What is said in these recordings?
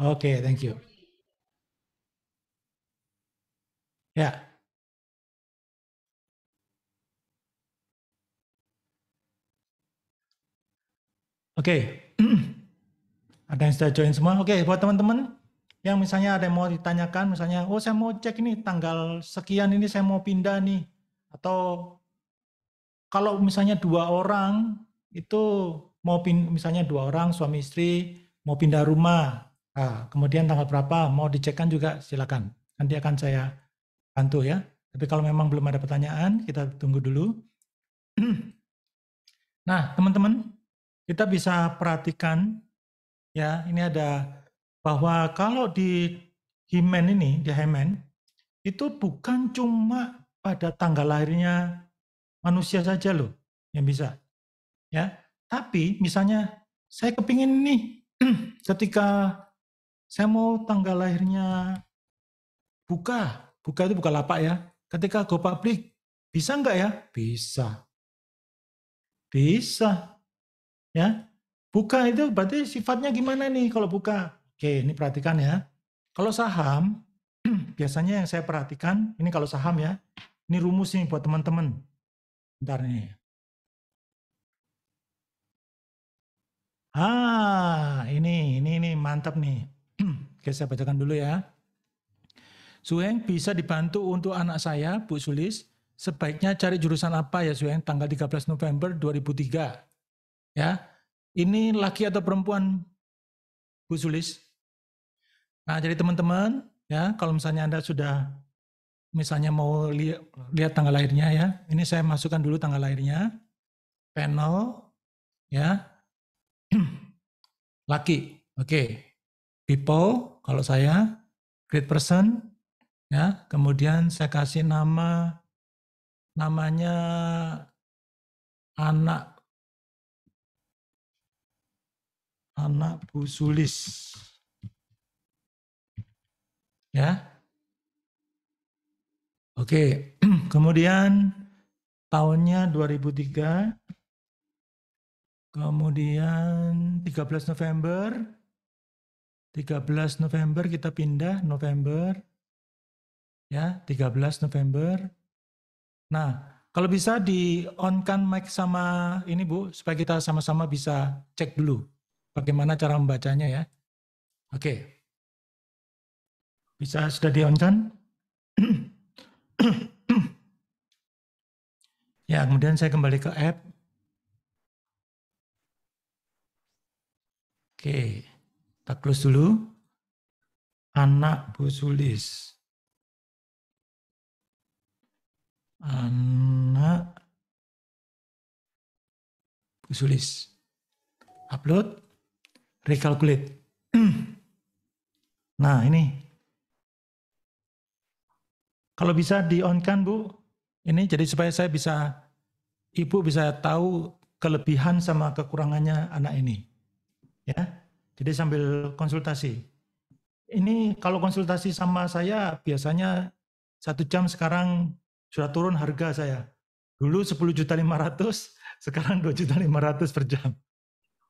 Okay, thank you. Yeah. Oke, okay. ada yang sudah join semua. Oke, okay, buat teman-teman yang misalnya ada yang mau ditanyakan, misalnya, oh saya mau cek ini tanggal sekian ini saya mau pindah nih, atau kalau misalnya dua orang itu mau pin, misalnya dua orang suami istri mau pindah rumah, Nah, kemudian tanggal berapa mau dicekkan juga silakan. Nanti akan saya bantu ya. Tapi kalau memang belum ada pertanyaan, kita tunggu dulu. nah, teman-teman, kita bisa perhatikan ya, ini ada bahwa kalau di Himen ini, di Himen, itu bukan cuma pada tanggal lahirnya manusia saja loh yang bisa. Ya, tapi misalnya saya kepingin nih ketika saya mau tanggal lahirnya buka, buka itu buka lapak ya. Ketika public, bisa nggak ya? Bisa. Bisa. Ya, buka itu berarti sifatnya gimana nih kalau buka? Oke, ini perhatikan ya. Kalau saham, biasanya yang saya perhatikan, ini kalau saham ya, ini rumus nih buat teman-teman. Bentar nih. Ah, ini, ini, ini mantap nih Oke, saya bacakan dulu ya. Suheng bisa dibantu untuk anak saya, Bu Sulis. Sebaiknya cari jurusan apa ya Suheng tanggal 13 November 2003. Ya. Ini laki atau perempuan Bu Sulis? Nah, jadi teman-teman, ya, kalau misalnya Anda sudah misalnya mau li lihat tanggal lahirnya ya. Ini saya masukkan dulu tanggal lahirnya. Panel ya. Laki. Oke. Okay people, kalau saya, great person, ya. Kemudian saya kasih nama, namanya anak anak Bu Sulis. Ya. Oke, kemudian tahunnya 2003. Kemudian 13 November 13 November kita pindah November. Ya, 13 November. Nah, kalau bisa di on kan mic sama ini Bu, supaya kita sama-sama bisa cek dulu bagaimana cara membacanya ya. Oke. Bisa sudah di on kan? ya, kemudian saya kembali ke app. Oke. Okay. Kita close dulu. Anak Bu Sulis. Anak Bu Sulis. Upload. Recalculate. nah ini. Kalau bisa di on kan Bu. Ini jadi supaya saya bisa, Ibu bisa tahu kelebihan sama kekurangannya anak ini. Ya. Jadi sambil konsultasi. Ini kalau konsultasi sama saya biasanya satu jam sekarang sudah turun harga saya. Dulu sepuluh juta lima ratus sekarang dua juta lima ratus per jam.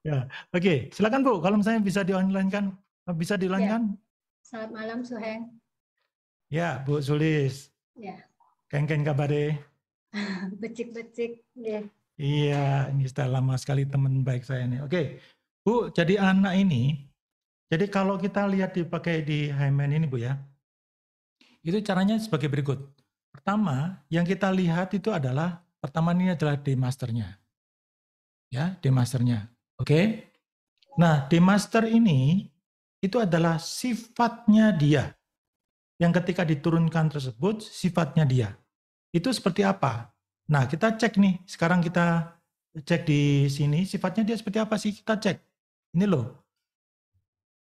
Ya, oke. Okay. Silakan Bu, kalau misalnya bisa di online kan? Bisa di kan? Ya. Selamat malam Suheng. Ya, Bu Sulis. Ya. kabar deh. Becik-becik. Ya. Iya, ini sudah lama sekali teman baik saya ini. Oke, okay. Bu, jadi anak ini, jadi kalau kita lihat dipakai di Hymen ini Bu ya, itu caranya sebagai berikut. Pertama, yang kita lihat itu adalah, pertama ini adalah di masternya. Ya, di masternya. Oke? Okay? Nah, di master ini, itu adalah sifatnya dia. Yang ketika diturunkan tersebut, sifatnya dia. Itu seperti apa? Nah, kita cek nih. Sekarang kita cek di sini, sifatnya dia seperti apa sih? Kita cek. Ini loh,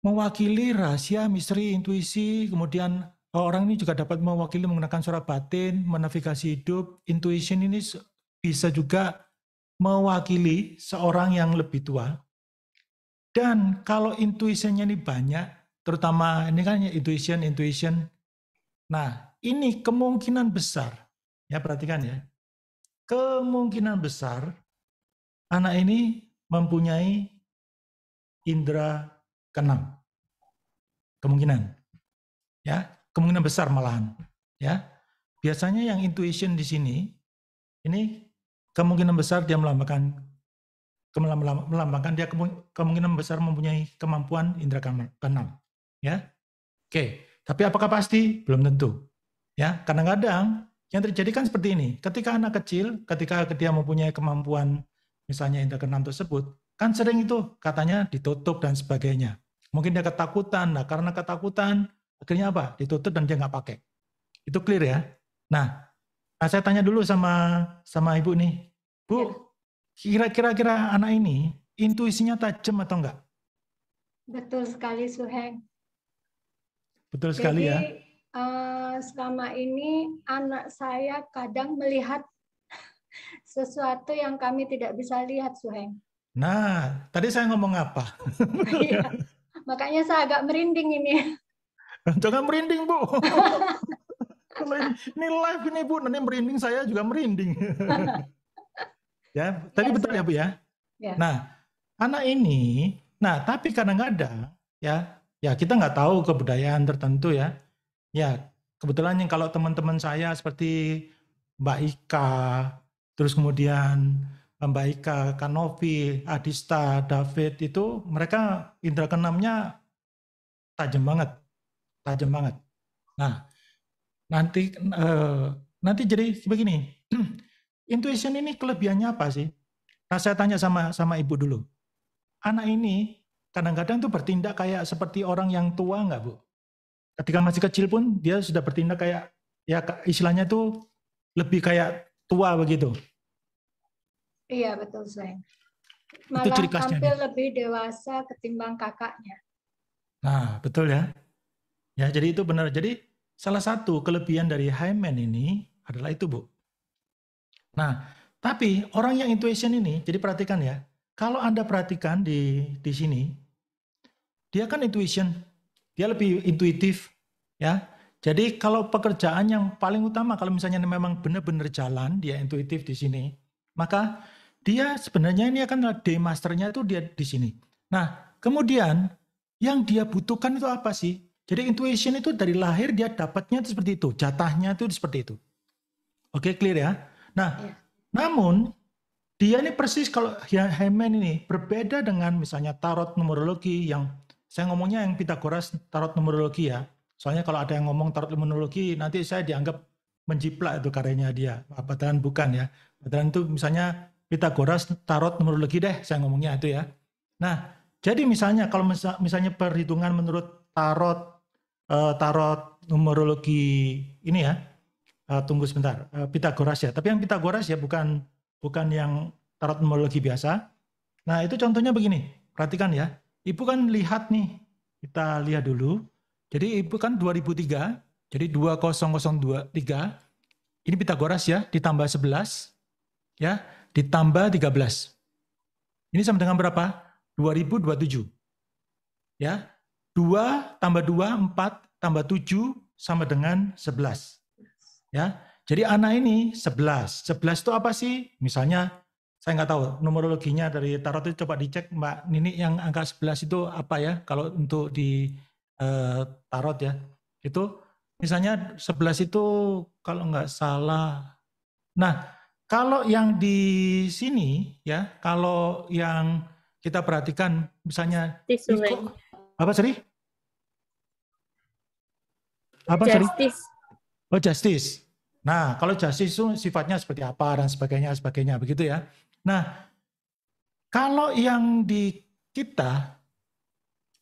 mewakili rahasia, misteri, intuisi, kemudian eh, orang ini juga dapat mewakili menggunakan suara batin, menavigasi hidup, intuisi ini bisa juga mewakili seorang yang lebih tua. Dan kalau intuisinya ini banyak, terutama ini kan intuition, intuition. Nah, ini kemungkinan besar, ya perhatikan ya, kemungkinan besar anak ini mempunyai Indra keenam. Kemungkinan. Ya, kemungkinan besar malahan, ya. Biasanya yang intuition di sini ini kemungkinan besar dia melambangkan melambangkan dia kemungkinan besar mempunyai kemampuan indra keenam, ya. Oke, tapi apakah pasti? Belum tentu. Ya, kadang-kadang yang terjadi kan seperti ini. Ketika anak kecil, ketika dia mempunyai kemampuan misalnya indra keenam tersebut, Kan sering itu katanya ditutup dan sebagainya. Mungkin dia ketakutan. Nah karena ketakutan akhirnya apa? Ditutup dan dia nggak pakai. Itu clear ya. Nah, nah saya tanya dulu sama sama ibu nih. Bu, iya. kira-kira kira anak ini intuisinya tajam atau enggak? Betul sekali Suheng. Betul Jadi, sekali ya. Uh, selama ini anak saya kadang melihat sesuatu yang kami tidak bisa lihat Suheng. Nah, tadi saya ngomong apa? Iya, makanya saya agak merinding ini. Jangan merinding, Bu. ini, live ini, Bu. Nanti merinding saya juga merinding. ya, tadi ya, betul ya, Bu ya? ya. Nah, anak ini, nah tapi kadang ada, ya, ya kita nggak tahu kebudayaan tertentu ya. Ya, kebetulan yang kalau teman-teman saya seperti Mbak Ika, terus kemudian Mbak Ika, Kanovi, Adista, David itu mereka indera keenamnya tajam banget, tajam banget. Nah, nanti uh, nanti jadi begini, intuition ini kelebihannya apa sih? Nah, saya tanya sama sama ibu dulu. Anak ini kadang-kadang tuh bertindak kayak seperti orang yang tua nggak bu? Ketika masih kecil pun dia sudah bertindak kayak ya istilahnya tuh lebih kayak tua begitu. Iya betul Zain. Malah itu ciri khasnya. tampil lebih dewasa ketimbang kakaknya. Nah betul ya. Ya jadi itu benar. Jadi salah satu kelebihan dari Hyman ini adalah itu bu. Nah tapi orang yang intuition ini jadi perhatikan ya. Kalau anda perhatikan di di sini dia kan intuition dia lebih intuitif ya. Jadi kalau pekerjaan yang paling utama kalau misalnya memang benar-benar jalan dia intuitif di sini maka dia sebenarnya ini akan D masternya itu dia di sini. Nah, kemudian yang dia butuhkan itu apa sih? Jadi intuition itu dari lahir dia dapatnya itu seperti itu, jatahnya itu seperti itu. Oke, clear ya? Nah, ya. namun dia ini persis kalau yang Hemen ini berbeda dengan misalnya tarot numerologi yang saya ngomongnya yang Pitagoras tarot numerologi ya. Soalnya kalau ada yang ngomong tarot numerologi nanti saya dianggap menjiplak itu karyanya dia. Padahal bukan ya. Padahal itu misalnya Pitagoras, tarot, numerologi deh saya ngomongnya itu ya. Nah, jadi misalnya kalau misalnya perhitungan menurut tarot eh, tarot numerologi ini ya. Eh, tunggu sebentar. Eh, Pitagoras ya. Tapi yang Pitagoras ya bukan bukan yang tarot numerologi biasa. Nah, itu contohnya begini. Perhatikan ya. Ibu kan lihat nih. Kita lihat dulu. Jadi ibu kan 2003, jadi 2003. Ini Pitagoras ya, ditambah 11 ya ditambah 13. Ini sama dengan berapa? 2027. Ya. 2 tambah 2 4 tambah 7 sama dengan 11. Ya. Jadi anak ini 11. 11 itu apa sih? Misalnya saya nggak tahu numerologinya dari tarot itu coba dicek Mbak Nini yang angka 11 itu apa ya kalau untuk di eh, tarot ya. Itu misalnya 11 itu kalau nggak salah nah kalau yang di sini ya, kalau yang kita perhatikan misalnya Iko, apa sorry? Apa justice. sorry? Oh justice. Nah kalau justice itu sifatnya seperti apa dan sebagainya sebagainya begitu ya. Nah kalau yang di kita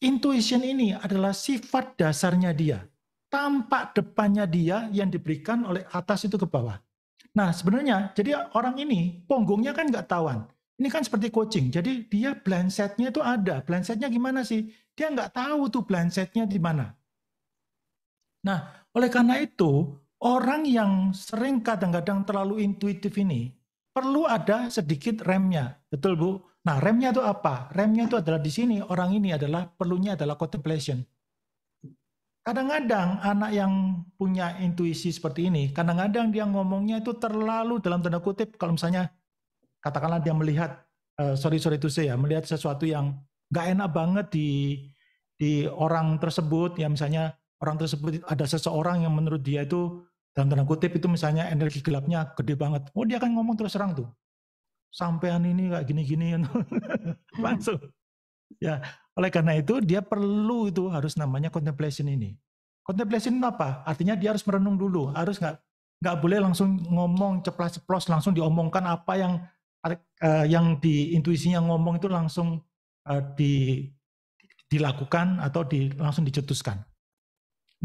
intuition ini adalah sifat dasarnya dia, tampak depannya dia yang diberikan oleh atas itu ke bawah. Nah sebenarnya jadi orang ini punggungnya kan nggak tawan. Ini kan seperti coaching. Jadi dia setnya itu ada. setnya gimana sih? Dia nggak tahu tuh setnya di mana. Nah oleh karena itu orang yang sering kadang-kadang terlalu intuitif ini perlu ada sedikit remnya, betul bu? Nah remnya itu apa? Remnya itu adalah di sini orang ini adalah perlunya adalah contemplation kadang-kadang anak yang punya intuisi seperti ini, kadang-kadang dia ngomongnya itu terlalu dalam tanda kutip kalau misalnya katakanlah dia melihat uh, sorry sorry itu saya ya, melihat sesuatu yang gak enak banget di di orang tersebut ya misalnya orang tersebut ada seseorang yang menurut dia itu dalam tanda kutip itu misalnya energi gelapnya gede banget. Oh dia akan ngomong terus terang tuh. Sampean ini kayak gini-gini langsung. Ya, oleh karena itu, dia perlu itu harus namanya contemplation ini. Contemplation apa? Artinya dia harus merenung dulu, harus nggak nggak boleh langsung ngomong ceplas-ceplos, langsung diomongkan apa yang uh, yang di intuisinya ngomong itu langsung uh, di dilakukan atau di, langsung dicetuskan.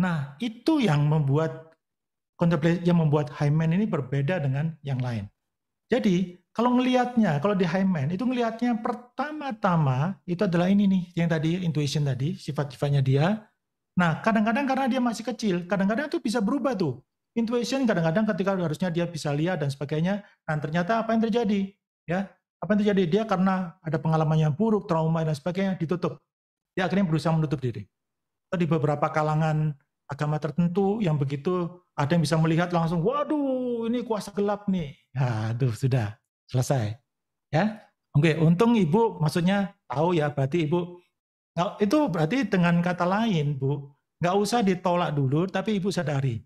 Nah, itu yang membuat contemplation yang membuat Hyman ini berbeda dengan yang lain. Jadi, kalau ngelihatnya, kalau di high Hyman itu ngelihatnya pertama-tama itu adalah ini nih yang tadi intuition tadi sifat-sifatnya dia. Nah kadang-kadang karena dia masih kecil, kadang-kadang tuh bisa berubah tuh intuition kadang-kadang ketika harusnya dia bisa lihat dan sebagainya, dan ternyata apa yang terjadi? Ya, apa yang terjadi? Dia karena ada pengalaman yang buruk, trauma dan sebagainya ditutup. Dia akhirnya berusaha menutup diri. Di beberapa kalangan agama tertentu yang begitu ada yang bisa melihat langsung, waduh ini kuasa gelap nih. Aduh sudah selesai. Ya, oke. Untung ibu maksudnya tahu ya, berarti ibu oh, itu berarti dengan kata lain, bu, nggak usah ditolak dulu, tapi ibu sadari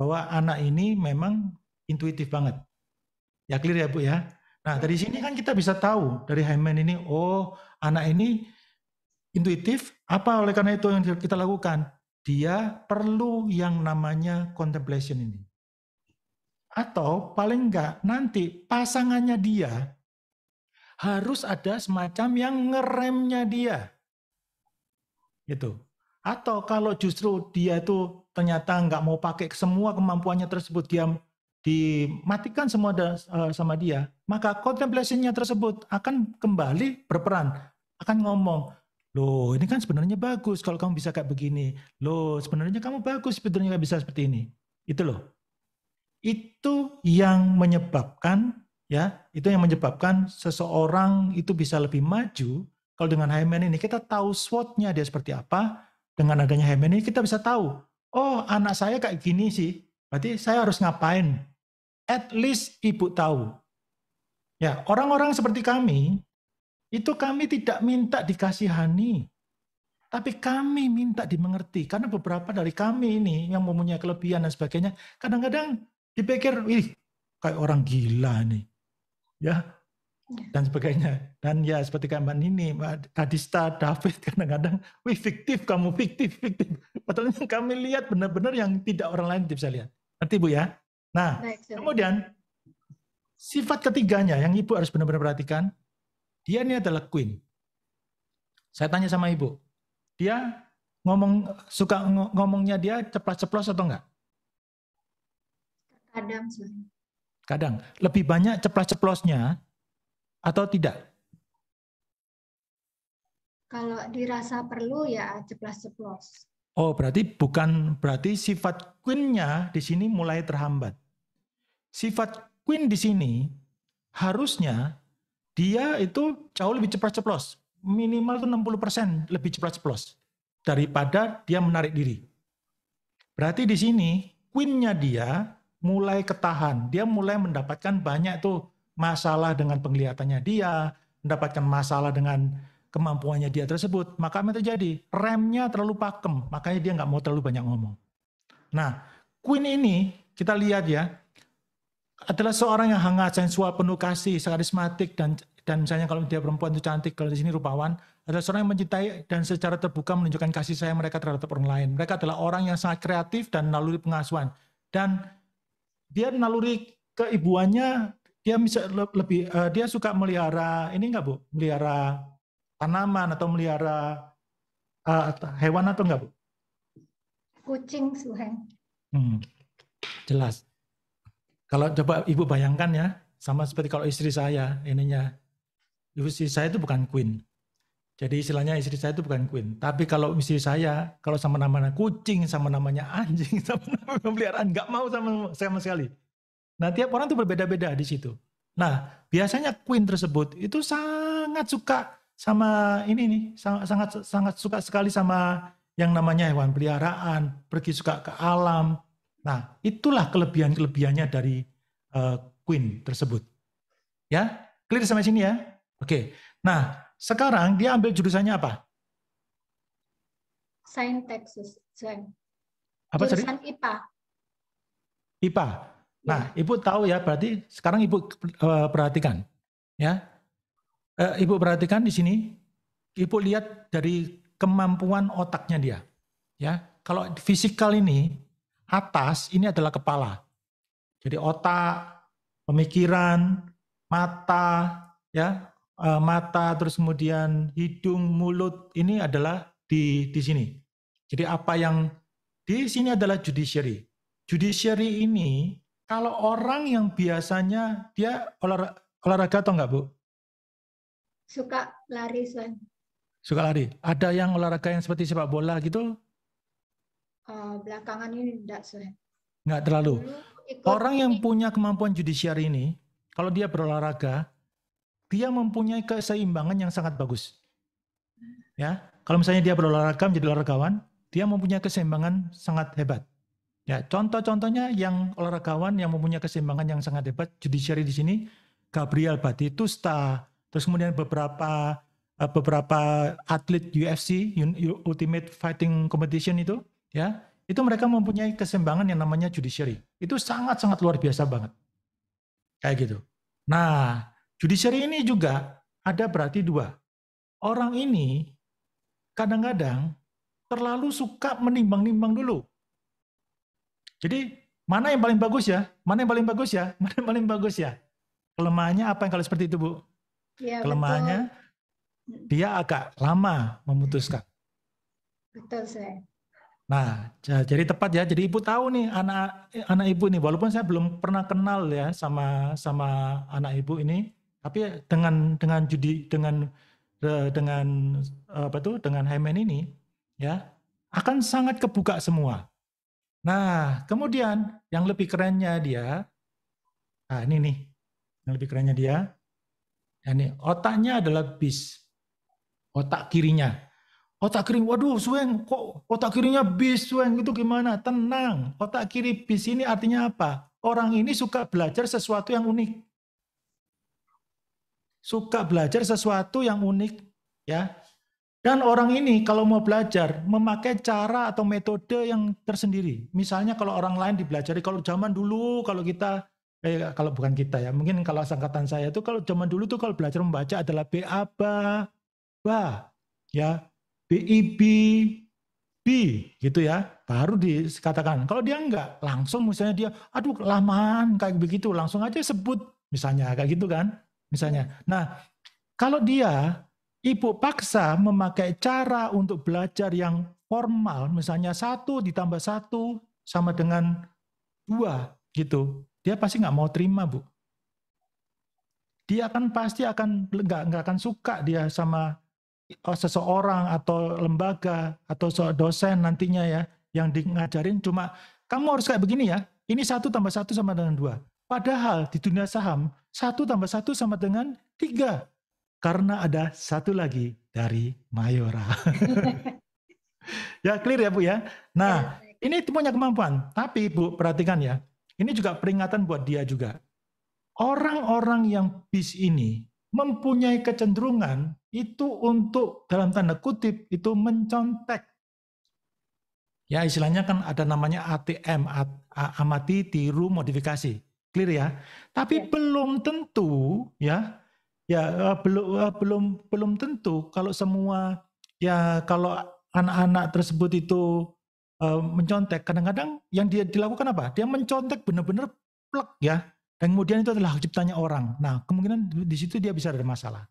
bahwa anak ini memang intuitif banget. Ya clear ya bu ya. Nah dari sini kan kita bisa tahu dari Hyman ini, oh anak ini intuitif. Apa oleh karena itu yang kita lakukan? Dia perlu yang namanya contemplation ini. Atau paling enggak nanti pasangannya dia harus ada semacam yang ngeremnya dia. Gitu. Atau kalau justru dia itu ternyata nggak mau pakai semua kemampuannya tersebut, dia dimatikan semua da, e, sama dia, maka kontemplasinya tersebut akan kembali berperan, akan ngomong, loh ini kan sebenarnya bagus kalau kamu bisa kayak begini, loh sebenarnya kamu bagus sebenarnya bisa seperti ini. Itu loh itu yang menyebabkan ya itu yang menyebabkan seseorang itu bisa lebih maju kalau dengan Hyman ini kita tahu SWOT-nya dia seperti apa dengan adanya Hyman ini kita bisa tahu oh anak saya kayak gini sih berarti saya harus ngapain at least ibu tahu ya orang-orang seperti kami itu kami tidak minta dikasihani tapi kami minta dimengerti karena beberapa dari kami ini yang mempunyai kelebihan dan sebagainya kadang-kadang Dipikir, ih kayak orang gila nih. Ya. ya, dan sebagainya. Dan ya seperti gambar ini, Adista, David kadang-kadang, wih fiktif kamu, fiktif, fiktif. Padahal yang kami lihat benar-benar yang tidak orang lain bisa lihat. Nanti Bu ya. Nah, Baik, kemudian sifat ketiganya yang Ibu harus benar-benar perhatikan, dia ini adalah queen. Saya tanya sama Ibu, dia ngomong suka ngomongnya dia ceplos-ceplos atau enggak? Kadang Kadang. Lebih banyak ceplos ceplosnya atau tidak? Kalau dirasa perlu ya ceplos ceplos Oh, berarti bukan berarti sifat queen-nya di sini mulai terhambat. Sifat queen di sini harusnya dia itu jauh lebih ceplos ceplos Minimal itu 60% lebih ceplos ceplos daripada dia menarik diri. Berarti di sini queen-nya dia mulai ketahan, dia mulai mendapatkan banyak tuh masalah dengan penglihatannya dia, mendapatkan masalah dengan kemampuannya dia tersebut, maka apa terjadi? Remnya terlalu pakem, makanya dia nggak mau terlalu banyak ngomong. Nah, Queen ini kita lihat ya, adalah seorang yang hangat, sensual, penuh kasih, karismatik dan dan misalnya kalau dia perempuan itu cantik, kalau di sini rupawan, adalah seorang yang mencintai dan secara terbuka menunjukkan kasih sayang mereka terhadap orang lain. Mereka adalah orang yang sangat kreatif dan naluri pengasuhan dan dia naluri keibuannya dia bisa lebih uh, dia suka melihara ini enggak Bu? Melihara tanaman atau melihara uh, hewan atau enggak Bu? Kucing, Suhen. Hmm. Jelas. Kalau coba Ibu bayangkan ya, sama seperti kalau istri saya ininya. Istri saya itu bukan queen. Jadi istilahnya istri saya itu bukan queen. Tapi kalau istri saya, kalau sama namanya kucing, sama namanya anjing, sama namanya pemeliharaan, nggak mau sama sama sekali. Nah tiap orang itu berbeda-beda di situ. Nah biasanya queen tersebut itu sangat suka sama ini nih, sangat sangat suka sekali sama yang namanya hewan peliharaan, pergi suka ke alam. Nah itulah kelebihan-kelebihannya dari uh, queen tersebut. Ya, clear sampai sini ya. Oke. Nah, sekarang dia ambil jurusannya apa? Sains Texas, Apa Jurusan IPA. IPA. Nah, ya. Ibu tahu ya, berarti sekarang Ibu eh, perhatikan. Ya. Eh, ibu perhatikan di sini, Ibu lihat dari kemampuan otaknya dia. Ya, kalau fisikal ini atas ini adalah kepala. Jadi otak, pemikiran, mata, ya, Eh, mata, terus kemudian hidung, mulut ini adalah di di sini. Jadi apa yang di sini adalah judiciary. Judiciary ini kalau orang yang biasanya dia olah, olahraga atau enggak, Bu? Suka lari, suan. Suka lari. Ada yang olahraga yang seperti sepak bola gitu? Uh, belakangan ini enggak, suan. Enggak terlalu. orang yang punya kemampuan judiciary ini, kalau dia berolahraga, dia mempunyai keseimbangan yang sangat bagus. Ya, kalau misalnya dia berolahraga menjadi olahragawan, dia mempunyai keseimbangan sangat hebat. Ya, contoh-contohnya yang olahragawan yang mempunyai keseimbangan yang sangat hebat, judiciary di sini Gabriel Batistuta, terus kemudian beberapa eh, beberapa atlet UFC Ultimate Fighting Competition itu, ya, itu mereka mempunyai keseimbangan yang namanya judiciary. Itu sangat-sangat luar biasa banget. Kayak gitu. Nah, Judiciary ini juga ada berarti dua. Orang ini kadang-kadang terlalu suka menimbang-nimbang dulu. Jadi mana yang paling bagus ya? Mana yang paling bagus ya? Mana yang paling bagus ya? Kelemahannya apa yang kalau seperti itu, Bu? Ya, Kelemahannya betul. dia agak lama memutuskan. Betul, saya. Nah, jadi tepat ya. Jadi ibu tahu nih anak anak ibu ini walaupun saya belum pernah kenal ya sama sama anak ibu ini, tapi dengan dengan judi dengan eh, dengan apa tuh dengan Hemen ini ya akan sangat kebuka semua. Nah, kemudian yang lebih kerennya dia nah ini nih yang lebih kerennya dia ya, ini otaknya adalah bis. Otak kirinya. Otak kiri, waduh Sueng, kok otak kirinya bis Sueng itu gimana? Tenang, otak kiri bis ini artinya apa? Orang ini suka belajar sesuatu yang unik suka belajar sesuatu yang unik ya. Dan orang ini kalau mau belajar memakai cara atau metode yang tersendiri. Misalnya kalau orang lain dibelajari kalau zaman dulu kalau kita eh kalau bukan kita ya, mungkin kalau angkatan saya itu kalau zaman dulu tuh kalau belajar membaca adalah b BABA, BA ya, b BIB, B gitu ya baru dikatakan kalau dia enggak langsung misalnya dia aduh lamaan kayak begitu langsung aja sebut misalnya kayak gitu kan misalnya. Nah, kalau dia ibu paksa memakai cara untuk belajar yang formal, misalnya satu ditambah satu sama dengan dua gitu, dia pasti nggak mau terima bu. Dia akan pasti akan nggak nggak akan suka dia sama seseorang atau lembaga atau dosen nantinya ya yang diajarin cuma kamu harus kayak begini ya. Ini satu tambah satu sama dengan dua. Padahal di dunia saham, satu tambah satu sama dengan tiga. Karena ada satu lagi dari Mayora. ya clear ya Bu ya. Nah ya. ini punya kemampuan. Tapi Bu perhatikan ya. Ini juga peringatan buat dia juga. Orang-orang yang bis ini mempunyai kecenderungan itu untuk dalam tanda kutip itu mencontek. Ya istilahnya kan ada namanya ATM, amati, tiru, modifikasi. Clear ya? Tapi ya. belum tentu ya. Ya, eh, belum eh, belum belum tentu kalau semua ya kalau anak-anak tersebut itu uh, mencontek, kadang-kadang yang dia dilakukan apa? Dia mencontek benar-benar plek ya. Dan kemudian itu adalah ciptanya orang. Nah, kemungkinan di situ dia bisa ada masalah.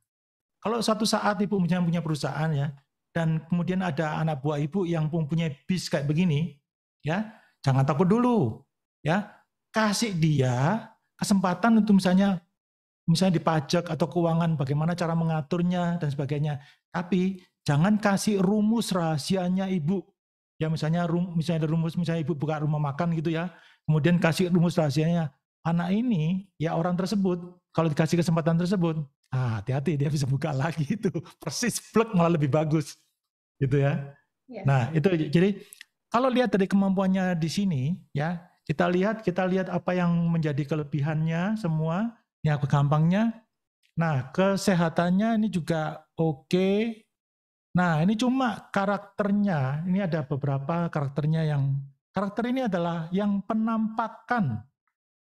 Kalau satu saat ibu misalnya punya perusahaan ya, dan kemudian ada anak buah ibu yang punya bis kayak begini, ya jangan takut dulu, ya kasih dia kesempatan untuk misalnya misalnya di pajak atau keuangan, bagaimana cara mengaturnya dan sebagainya. Tapi jangan kasih rumus rahasianya ibu. Ya misalnya rum, misalnya ada rumus misalnya ibu buka rumah makan gitu ya. Kemudian kasih rumus rahasianya. Anak ini ya orang tersebut kalau dikasih kesempatan tersebut, ah hati-hati dia bisa buka lagi itu. Persis plek malah lebih bagus. Gitu ya. ya. Nah, itu jadi kalau lihat dari kemampuannya di sini ya, kita lihat, kita lihat apa yang menjadi kelebihannya semua. Ya, gampangnya. Nah, kesehatannya ini juga oke. Nah, ini cuma karakternya. Ini ada beberapa karakternya yang karakter ini adalah yang penampakan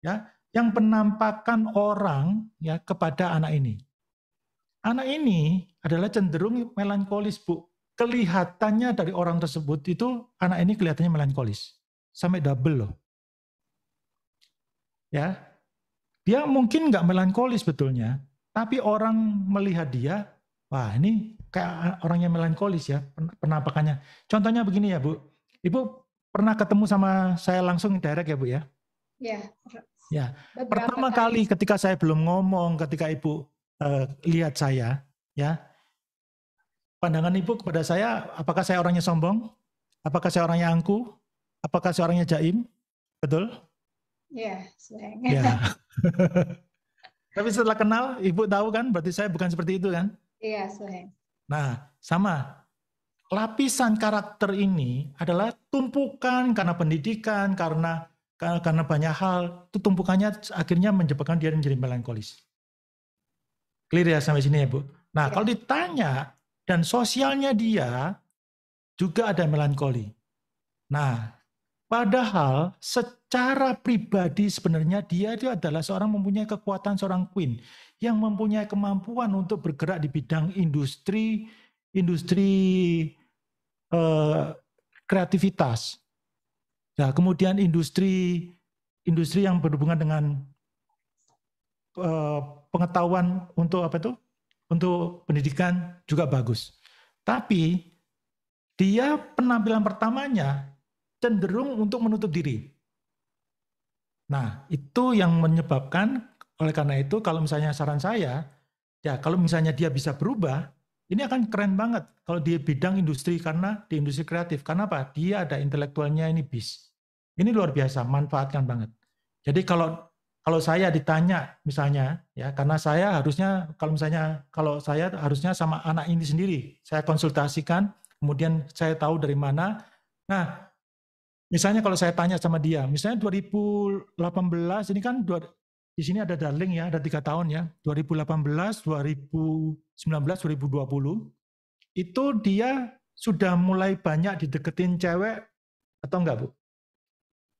ya, yang penampakan orang ya kepada anak ini. Anak ini adalah cenderung melankolis, Bu. Kelihatannya dari orang tersebut itu anak ini kelihatannya melankolis. Sampai double loh ya dia mungkin nggak melankolis betulnya, tapi orang melihat dia, wah ini kayak orang melankolis ya penampakannya. Contohnya begini ya Bu, Ibu pernah ketemu sama saya langsung direct ya Bu ya? Iya. Ya. Ya, pertama kali. kali ketika saya belum ngomong, ketika Ibu uh, lihat saya, ya, pandangan Ibu kepada saya, apakah saya orangnya sombong? Apakah saya orangnya angku? Apakah saya orangnya jaim? Betul? Iya, slang. yeah. Tapi setelah kenal, ibu tahu kan, berarti saya bukan seperti itu kan? Iya, slang. Nah, sama. Lapisan karakter ini adalah tumpukan karena pendidikan, karena karena banyak hal, itu tumpukannya akhirnya menyebabkan dia menjadi melankolis. Clear ya sampai sini ya, Bu? Nah, yeah. kalau ditanya dan sosialnya dia juga ada melankoli. Nah, padahal se Cara pribadi sebenarnya dia itu adalah seorang mempunyai kekuatan seorang queen yang mempunyai kemampuan untuk bergerak di bidang industri, industri uh, kreativitas. Nah, kemudian industri industri yang berhubungan dengan uh, pengetahuan untuk apa itu? Untuk pendidikan juga bagus. Tapi dia penampilan pertamanya cenderung untuk menutup diri. Nah, itu yang menyebabkan oleh karena itu kalau misalnya saran saya, ya kalau misalnya dia bisa berubah, ini akan keren banget kalau di bidang industri karena di industri kreatif. Karena apa? Dia ada intelektualnya ini bis. Ini luar biasa, manfaatkan banget. Jadi kalau kalau saya ditanya misalnya ya karena saya harusnya kalau misalnya kalau saya harusnya sama anak ini sendiri saya konsultasikan kemudian saya tahu dari mana nah Misalnya kalau saya tanya sama dia, misalnya 2018 ini kan dua, di sini ada darling ya, ada tiga tahun ya, 2018, 2019, 2020 itu dia sudah mulai banyak dideketin cewek atau enggak bu?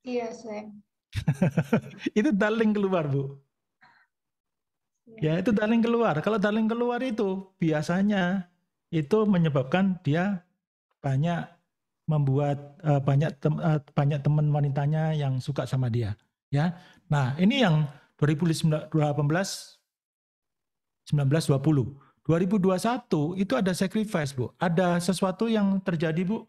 Iya saya. itu darling keluar bu. Ya. itu darling keluar. Kalau darling keluar itu biasanya itu menyebabkan dia banyak membuat uh, banyak tem uh, banyak teman wanitanya yang suka sama dia ya nah ini yang 2018 19 20 2021 itu ada sacrifice Bu ada sesuatu yang terjadi Bu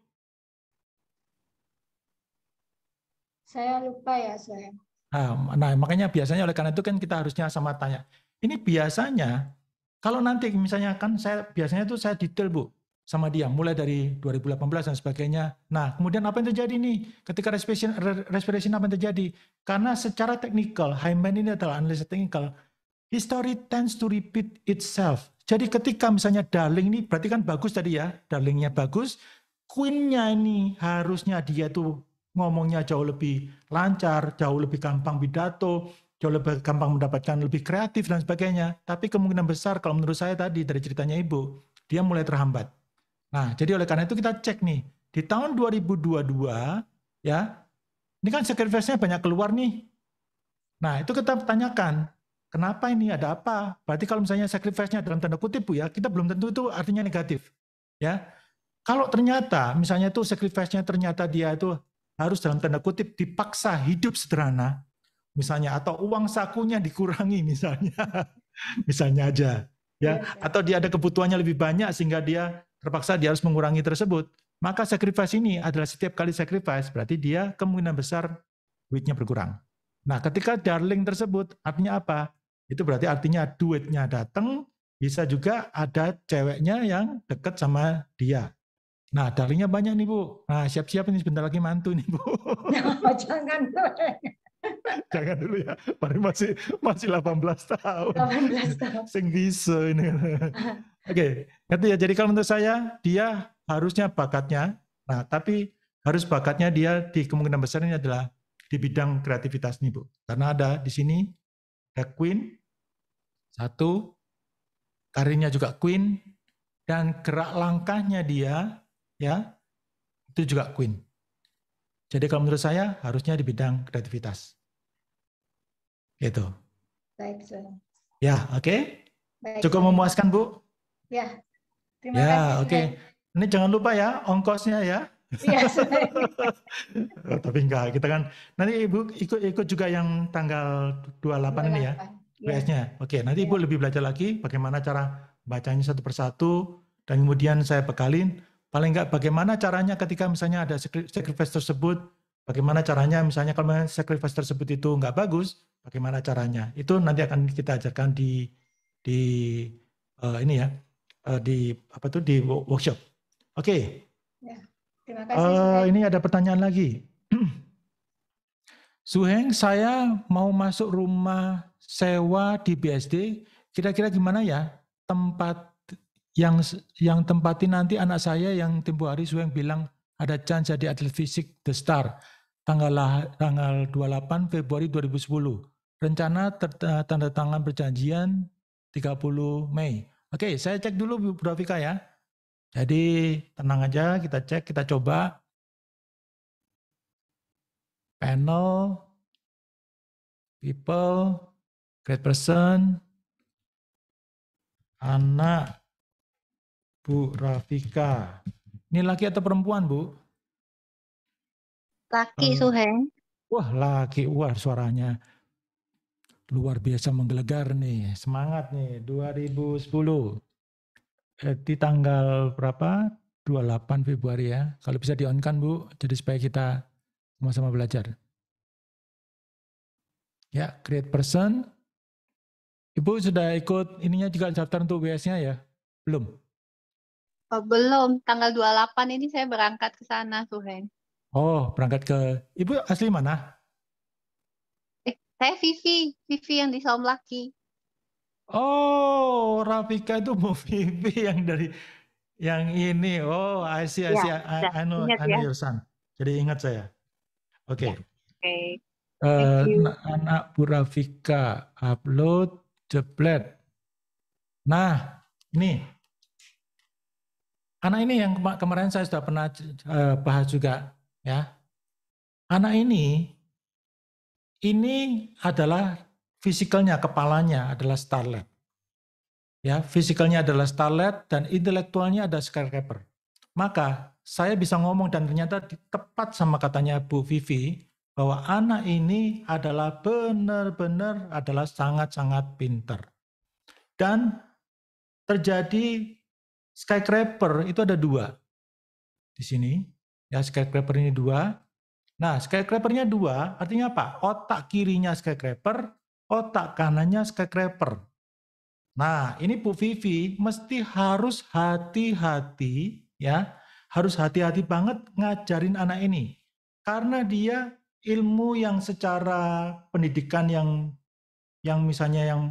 saya lupa ya saya nah, nah makanya biasanya oleh karena itu kan kita harusnya sama tanya ini biasanya kalau nanti misalnya kan saya biasanya itu saya detail Bu sama dia mulai dari 2018 dan sebagainya. Nah, kemudian apa yang terjadi nih ketika respiration respiration apa yang terjadi? Karena secara teknikal Hyman ini adalah analisa teknikal history tends to repeat itself. Jadi ketika misalnya darling ini berarti kan bagus tadi ya, darlingnya bagus, queennya ini harusnya dia tuh ngomongnya jauh lebih lancar, jauh lebih gampang pidato, jauh lebih gampang mendapatkan lebih kreatif dan sebagainya. Tapi kemungkinan besar kalau menurut saya tadi dari ceritanya ibu, dia mulai terhambat Nah, jadi oleh karena itu kita cek nih, di tahun 2022 ya, ini kan sacrifice banyak keluar nih. Nah, itu kita tanyakan, kenapa ini ada apa? Berarti kalau misalnya sacrifice dalam tanda kutip ya, kita belum tentu itu artinya negatif. Ya. Kalau ternyata misalnya itu sacrifice ternyata dia itu harus dalam tanda kutip dipaksa hidup sederhana, misalnya atau uang sakunya dikurangi misalnya. misalnya aja, ya. Iya, iya. Atau dia ada kebutuhannya lebih banyak sehingga dia terpaksa dia harus mengurangi tersebut. Maka sacrifice ini adalah setiap kali sacrifice, berarti dia kemungkinan besar duitnya berkurang. Nah, ketika darling tersebut, artinya apa? Itu berarti artinya duitnya datang, bisa juga ada ceweknya yang dekat sama dia. Nah, darlingnya banyak nih, Bu. Nah, siap-siap ini sebentar lagi mantu nih, Bu. Oh, jangan. Jangan dulu ya, Paling masih masih 18 tahun. 18 tahun. Sing bisa ini. Oke, okay. ya. Jadi kalau menurut saya dia harusnya bakatnya, nah tapi harus bakatnya dia di kemungkinan besar ini adalah di bidang kreativitas nih Bu. Karena ada di sini ada Queen, satu, karirnya juga Queen, dan gerak langkahnya dia ya itu juga Queen. Jadi kalau menurut saya harusnya di bidang kreativitas. Gitu. Baik, Ya, oke. Okay? Cukup memuaskan, Bu? Ya, terima ya, kasih. Oke, okay. ini jangan lupa ya ongkosnya ya. Iya. Oh, tapi enggak, kita kan nanti Ibu ikut-ikut juga yang tanggal 28, 28. ini ya. WS-nya. Iya. Oke, okay, nanti ya. Ibu lebih belajar lagi bagaimana cara bacanya satu persatu dan kemudian saya bekalin paling enggak bagaimana caranya ketika misalnya ada sacrifice tersebut, bagaimana caranya misalnya kalau sacrifice tersebut itu enggak bagus, bagaimana caranya. Itu nanti akan kita ajarkan di di uh, ini ya uh, di apa tuh di workshop. Oke. Okay. Ya, terima kasih. Uh, ini ada pertanyaan lagi. Suheng, saya mau masuk rumah sewa di BSD. Kira-kira gimana ya tempat yang yang tempatin nanti anak saya yang tempo hari Suheng bilang ada chance jadi atlet fisik The Star tanggal tanggal 28 Februari 2010. Rencana tanda tangan perjanjian 30 Mei. Oke, saya cek dulu Bu Rafika ya. Jadi tenang aja, kita cek, kita coba. Panel, people, great person, anak, Bu Rafika. Ini laki atau perempuan, Bu? Laki, eh, Suheng. Wah, laki. Wah, suaranya luar biasa menggelegar nih, semangat nih 2010. Eh, di tanggal berapa? 28 Februari ya. Kalau bisa di on kan Bu, jadi supaya kita sama-sama belajar. Ya, create person. Ibu sudah ikut ininya juga daftar untuk WS-nya ya? Belum? Oh, belum. Tanggal 28 ini saya berangkat ke sana, Suhen. Oh, berangkat ke... Ibu asli mana? Saya Vivi, Vivi yang di Saum Laki. Oh, Rafika itu Bu Vivi yang dari yang ini. Oh, I see, I ya, see. Ya, I, I, know, I know your son. Jadi ingat saya. Oke. Okay. Ya. Okay. Uh, eh, anak, anak Bu Rafika upload jeblet. Nah, ini anak ini yang kemarin saya sudah pernah eh, bahas juga ya. Anak ini ini adalah fisikalnya, kepalanya adalah starlet. Ya, fisikalnya adalah starlet dan intelektualnya ada skyscraper. Maka saya bisa ngomong dan ternyata tepat sama katanya Bu Vivi bahwa anak ini adalah benar-benar adalah sangat-sangat pinter. Dan terjadi skyscraper itu ada dua di sini. Ya, skyscraper ini dua, Nah, skyscraper-nya dua, artinya apa? Otak kirinya skyscraper, otak kanannya skyscraper. Nah, ini Bu Vivi mesti harus hati-hati ya, harus hati-hati banget ngajarin anak ini. Karena dia ilmu yang secara pendidikan yang yang misalnya yang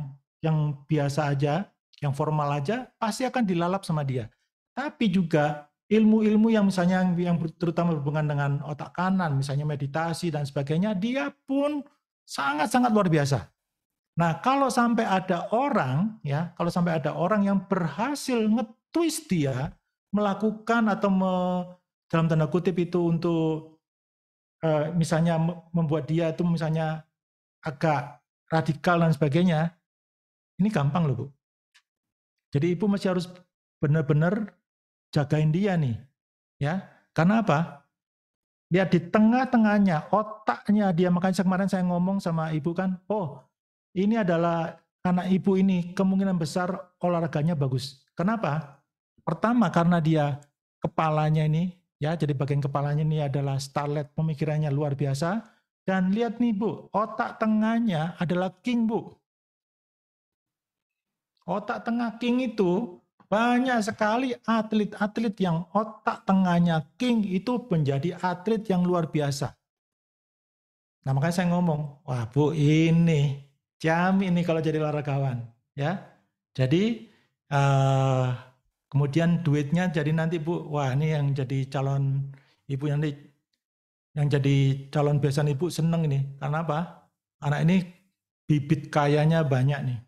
yang biasa aja, yang formal aja pasti akan dilalap sama dia. Tapi juga ilmu-ilmu yang misalnya yang terutama berhubungan dengan otak kanan, misalnya meditasi dan sebagainya, dia pun sangat-sangat luar biasa. Nah, kalau sampai ada orang ya, kalau sampai ada orang yang berhasil ngetwist dia melakukan atau me, dalam tanda kutip itu untuk eh, misalnya membuat dia itu misalnya agak radikal dan sebagainya, ini gampang loh, Bu. Jadi Ibu masih harus benar-benar jagain dia nih. Ya. Karena apa? Dia di tengah-tengahnya, otaknya dia makanya kemarin saya ngomong sama ibu kan, "Oh, ini adalah anak ibu ini kemungkinan besar olahraganya bagus." Kenapa? Pertama karena dia kepalanya ini ya, jadi bagian kepalanya ini adalah starlet, pemikirannya luar biasa. Dan lihat nih Bu, otak tengahnya adalah king Bu. Otak tengah king itu banyak sekali atlet-atlet yang otak tengahnya king itu menjadi atlet yang luar biasa. Nah makanya saya ngomong, wah bu ini jam ini kalau jadi olahragawan ya. Jadi uh, kemudian duitnya jadi nanti bu, wah ini yang jadi calon ibu yang nanti yang jadi calon besan ibu seneng ini karena apa? Anak ini bibit kayanya banyak nih.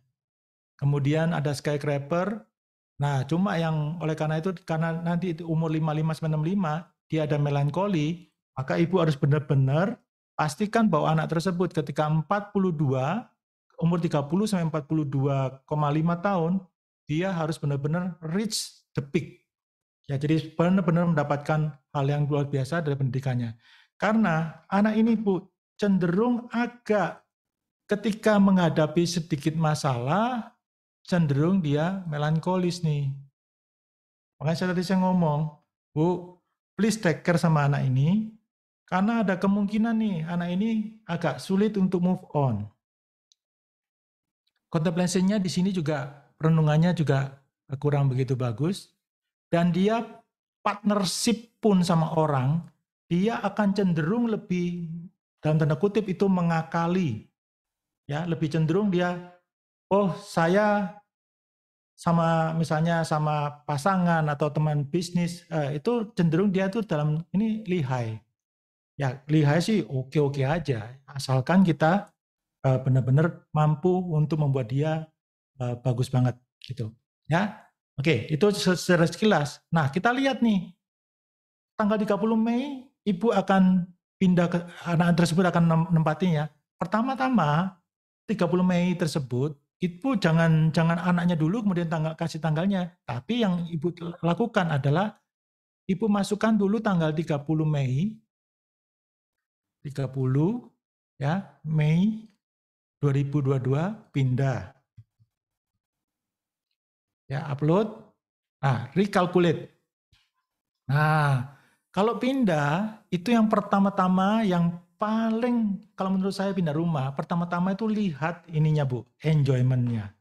Kemudian ada skyscraper, Nah, cuma yang oleh karena itu karena nanti itu umur 55 65 dia ada melankoli, maka ibu harus benar-benar pastikan bahwa anak tersebut ketika 42 umur 30 sampai 42,5 tahun dia harus benar-benar reach the peak. Ya, jadi benar-benar mendapatkan hal yang luar biasa dari pendidikannya. Karena anak ini Bu cenderung agak ketika menghadapi sedikit masalah cenderung dia melankolis nih. Makanya saya tadi saya ngomong, Bu, please take care sama anak ini, karena ada kemungkinan nih anak ini agak sulit untuk move on. Kontemplasinya di sini juga renungannya juga kurang begitu bagus dan dia partnership pun sama orang, dia akan cenderung lebih dalam tanda kutip itu mengakali. Ya, lebih cenderung dia oh saya sama misalnya sama pasangan atau teman bisnis eh, itu cenderung dia tuh dalam ini lihai. Ya lihai sih oke-oke aja asalkan kita eh, benar-benar mampu untuk membuat dia eh, bagus banget gitu. Ya. Oke, itu secara sekilas. Nah, kita lihat nih tanggal 30 Mei ibu akan pindah ke anak tersebut akan menempatinya. Pertama-tama 30 Mei tersebut itu jangan jangan anaknya dulu kemudian tanggal kasih tanggalnya. Tapi yang ibu lakukan adalah ibu masukkan dulu tanggal 30 Mei 30 ya Mei 2022 pindah. Ya, upload. Nah, recalculate. Nah, kalau pindah itu yang pertama-tama yang paling kalau menurut saya pindah rumah, pertama-tama itu lihat ininya Bu, enjoymentnya.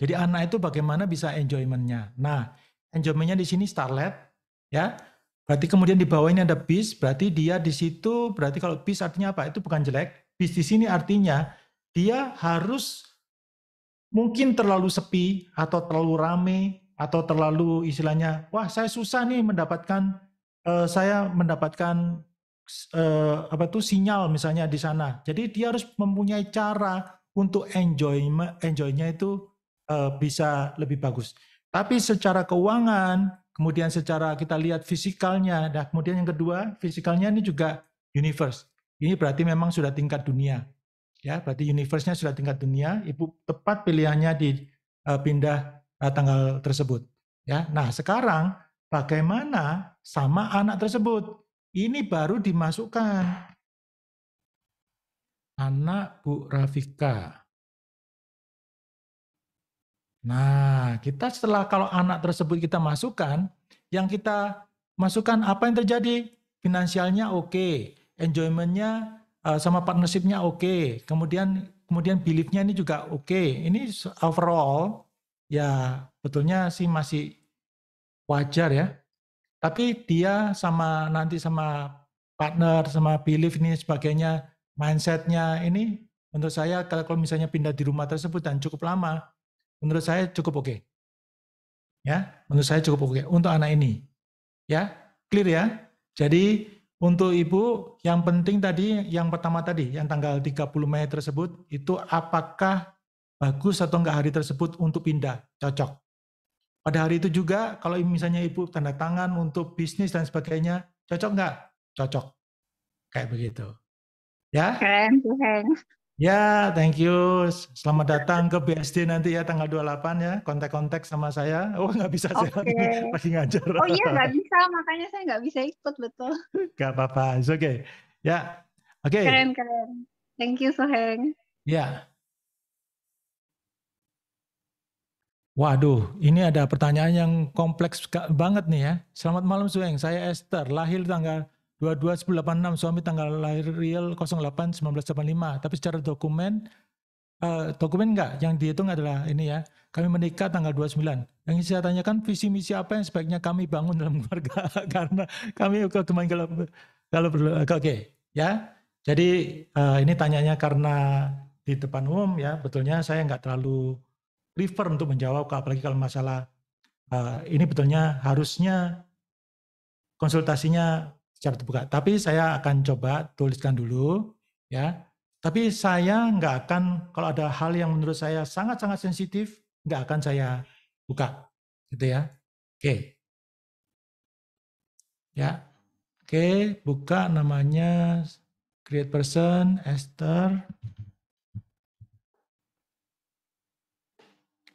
Jadi anak itu bagaimana bisa enjoymentnya. Nah, enjoymentnya di sini starlet, ya. Berarti kemudian di bawah ini ada bis, berarti dia di situ, berarti kalau bis artinya apa? Itu bukan jelek. Bis di sini artinya dia harus mungkin terlalu sepi atau terlalu rame atau terlalu istilahnya, wah saya susah nih mendapatkan, uh, saya mendapatkan uh, apa tuh sinyal misalnya di sana. Jadi dia harus mempunyai cara untuk enjoy enjoynya itu uh, bisa lebih bagus. Tapi secara keuangan, kemudian secara kita lihat fisikalnya, nah kemudian yang kedua fisikalnya ini juga universe. Ini berarti memang sudah tingkat dunia, ya berarti universe-nya sudah tingkat dunia. Ibu tepat pilihannya di uh, pindah uh, tanggal tersebut, ya. Nah sekarang bagaimana sama anak tersebut? Ini baru dimasukkan. Anak Bu Rafika. Nah, kita setelah kalau anak tersebut kita masukkan, yang kita masukkan apa yang terjadi? Finansialnya oke, okay. enjoymentnya eh, sama partnershipnya oke, okay. kemudian kemudian beliefnya ini juga oke. Okay. Ini overall ya betulnya sih masih wajar ya tapi dia sama nanti sama partner, sama belief ini sebagainya, mindsetnya ini menurut saya kalau, misalnya pindah di rumah tersebut dan cukup lama, menurut saya cukup oke. Okay. Ya, menurut saya cukup oke okay. untuk anak ini. Ya, clear ya. Jadi untuk ibu yang penting tadi yang pertama tadi yang tanggal 30 Mei tersebut itu apakah bagus atau enggak hari tersebut untuk pindah cocok pada hari itu juga, kalau misalnya ibu tanda tangan untuk bisnis dan sebagainya, cocok nggak? Cocok. Kayak begitu. Ya? Keren, keren. Ya, thank you. Selamat datang ke BSD nanti ya tanggal 28 ya. Kontak-kontak sama saya. Oh, nggak bisa okay. saya lagi ngajar. Oh iya, nggak bisa. Makanya saya nggak bisa ikut, betul. Nggak apa-apa, oke. okay. Ya, oke. Okay. Keren, keren. Thank you, Soheng. Ya, Waduh, ini ada pertanyaan yang kompleks banget nih ya. Selamat malam Sueng, saya Esther, lahir tanggal 22 suami tanggal lahir real 08 1985, tapi secara dokumen uh, dokumen enggak, yang dihitung adalah ini ya, kami menikah tanggal 29. Yang saya tanyakan visi misi apa yang sebaiknya kami bangun dalam keluarga karena kami teman kalau kalau perlu oke okay, ya. Jadi uh, ini tanyanya karena di depan umum ya, betulnya saya nggak terlalu river untuk menjawab apalagi kalau masalah uh, ini betulnya harusnya konsultasinya secara terbuka tapi saya akan coba tuliskan dulu ya tapi saya nggak akan kalau ada hal yang menurut saya sangat-sangat sensitif nggak akan saya buka gitu ya oke ya oke buka namanya create person Esther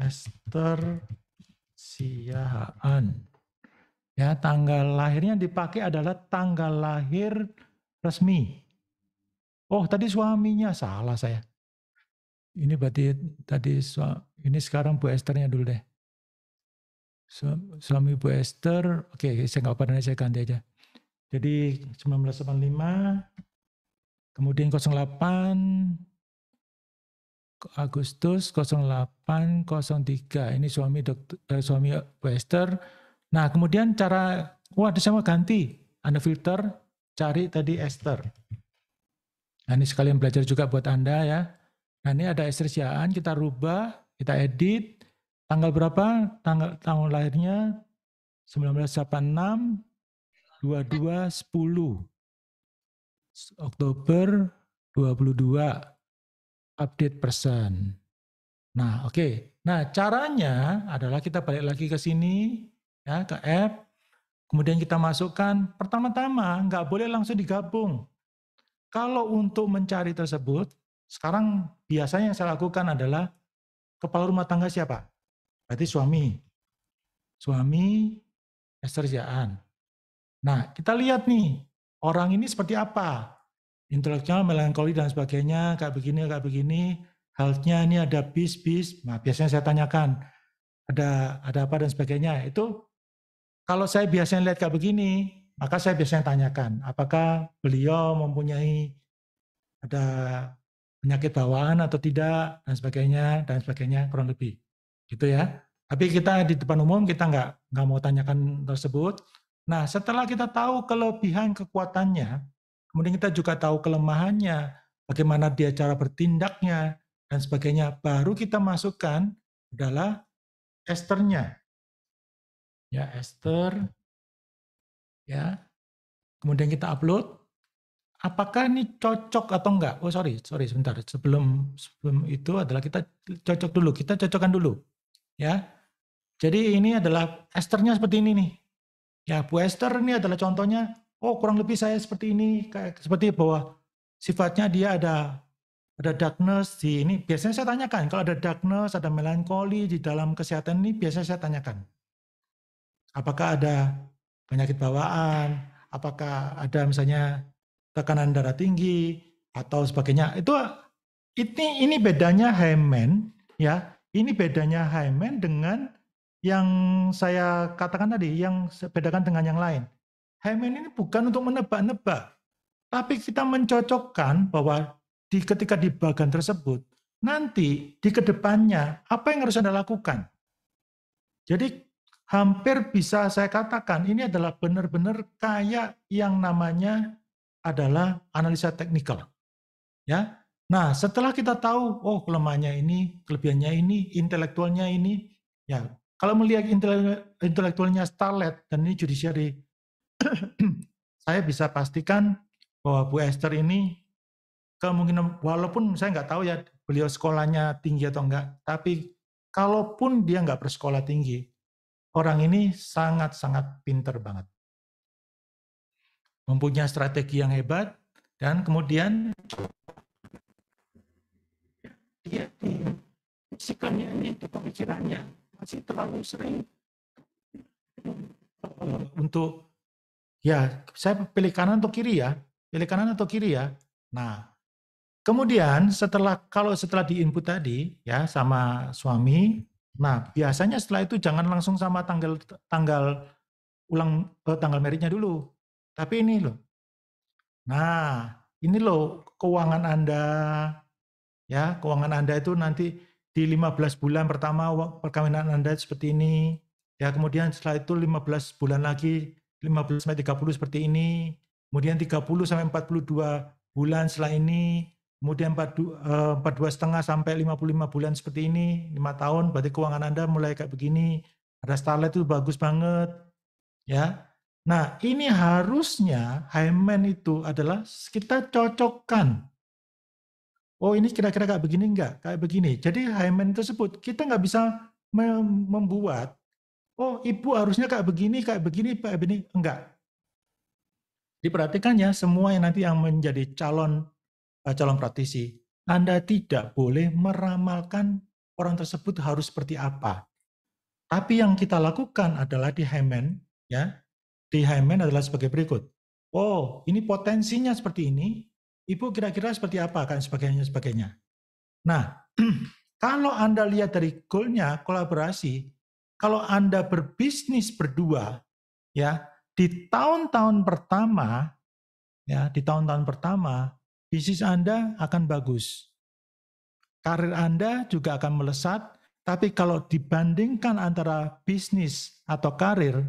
Esther Siahaan. Ya, tanggal lahirnya dipakai adalah tanggal lahir resmi. Oh, tadi suaminya salah saya. Ini berarti tadi suami ini sekarang Bu Esternya dulu deh. Suami Bu Esther, oke okay, saya nggak apa-apa, saya ganti aja. Jadi 1985, kemudian 08, Agustus 0803 ini suami dokter, eh, suami Wester. Nah kemudian cara wah ada sama ganti Anda filter cari tadi Esther. Nah ini sekalian belajar juga buat Anda ya. Nah ini ada Esther Siaan kita rubah kita edit tanggal berapa tanggal tahun lahirnya 1986 22 10 Oktober 22 update person. Nah, oke. Okay. Nah, caranya adalah kita balik lagi ke sini, ya, ke app. Kemudian kita masukkan, pertama-tama nggak boleh langsung digabung. Kalau untuk mencari tersebut, sekarang biasanya yang saya lakukan adalah kepala rumah tangga siapa? Berarti suami. Suami, kerjaan. Nah, kita lihat nih, orang ini seperti apa? intelektual melankoli dan sebagainya kayak begini kayak begini halnya ini ada bis bis nah biasanya saya tanyakan ada ada apa dan sebagainya itu kalau saya biasanya lihat kayak begini maka saya biasanya tanyakan apakah beliau mempunyai ada penyakit bawaan atau tidak dan sebagainya dan sebagainya kurang lebih gitu ya tapi kita di depan umum kita nggak nggak mau tanyakan tersebut nah setelah kita tahu kelebihan kekuatannya Kemudian kita juga tahu kelemahannya, bagaimana dia cara bertindaknya, dan sebagainya. Baru kita masukkan adalah esternya. Ya, ester. Ya. Kemudian kita upload. Apakah ini cocok atau enggak? Oh, sorry, sorry, sebentar. Sebelum sebelum itu adalah kita cocok dulu. Kita cocokkan dulu. Ya. Jadi ini adalah esternya seperti ini nih. Ya, Bu Esther ini adalah contohnya oh kurang lebih saya seperti ini, kayak seperti bahwa sifatnya dia ada ada darkness di ini. Biasanya saya tanyakan, kalau ada darkness, ada melankoli di dalam kesehatan ini, biasanya saya tanyakan. Apakah ada penyakit bawaan, apakah ada misalnya tekanan darah tinggi, atau sebagainya. Itu ini ini bedanya hemen ya. Ini bedanya hemen dengan yang saya katakan tadi yang bedakan dengan yang lain. Hemen ini bukan untuk menebak-nebak, tapi kita mencocokkan bahwa di ketika di bagan tersebut, nanti di kedepannya apa yang harus Anda lakukan. Jadi hampir bisa saya katakan ini adalah benar-benar kayak yang namanya adalah analisa teknikal. Ya. Nah, setelah kita tahu oh kelemahannya ini, kelebihannya ini, intelektualnya ini, ya kalau melihat intelektualnya starlet dan ini judiciary saya bisa pastikan bahwa Bu Esther ini kemungkinan walaupun saya nggak tahu ya beliau sekolahnya tinggi atau enggak, tapi kalaupun dia nggak bersekolah tinggi, orang ini sangat-sangat pinter banget. Mempunyai strategi yang hebat, dan kemudian dia di ini, di pemikirannya, masih terlalu sering untuk Ya, saya pilih kanan atau kiri ya? Pilih kanan atau kiri ya? Nah, kemudian setelah kalau setelah diinput tadi ya sama suami, nah biasanya setelah itu jangan langsung sama tanggal tanggal ulang eh, tanggal meritnya dulu. Tapi ini loh. Nah, ini loh keuangan Anda ya, keuangan Anda itu nanti di 15 bulan pertama perkawinan Anda seperti ini. Ya, kemudian setelah itu 15 bulan lagi 15 sampai 30 seperti ini, kemudian 30 sampai 42 bulan setelah ini, kemudian 42 eh, setengah sampai 55 bulan seperti ini, 5 tahun berarti keuangan Anda mulai kayak begini, ada starlet itu bagus banget. Ya. Nah, ini harusnya Hyman itu adalah kita cocokkan oh ini kira-kira kayak begini enggak, kayak begini. Jadi Hyman tersebut kita nggak bisa membuat oh ibu harusnya kayak begini, kayak begini, kayak begini. Enggak. Diperhatikan ya semua yang nanti yang menjadi calon eh, calon praktisi. Anda tidak boleh meramalkan orang tersebut harus seperti apa. Tapi yang kita lakukan adalah di Hemen, ya. Di Hemen adalah sebagai berikut. Oh, ini potensinya seperti ini. Ibu kira-kira seperti apa kan sebagainya sebagainya. Nah, kalau Anda lihat dari goalnya kolaborasi, kalau Anda berbisnis berdua, ya, di tahun-tahun pertama, ya, di tahun-tahun pertama, bisnis Anda akan bagus. Karir Anda juga akan melesat, tapi kalau dibandingkan antara bisnis atau karir,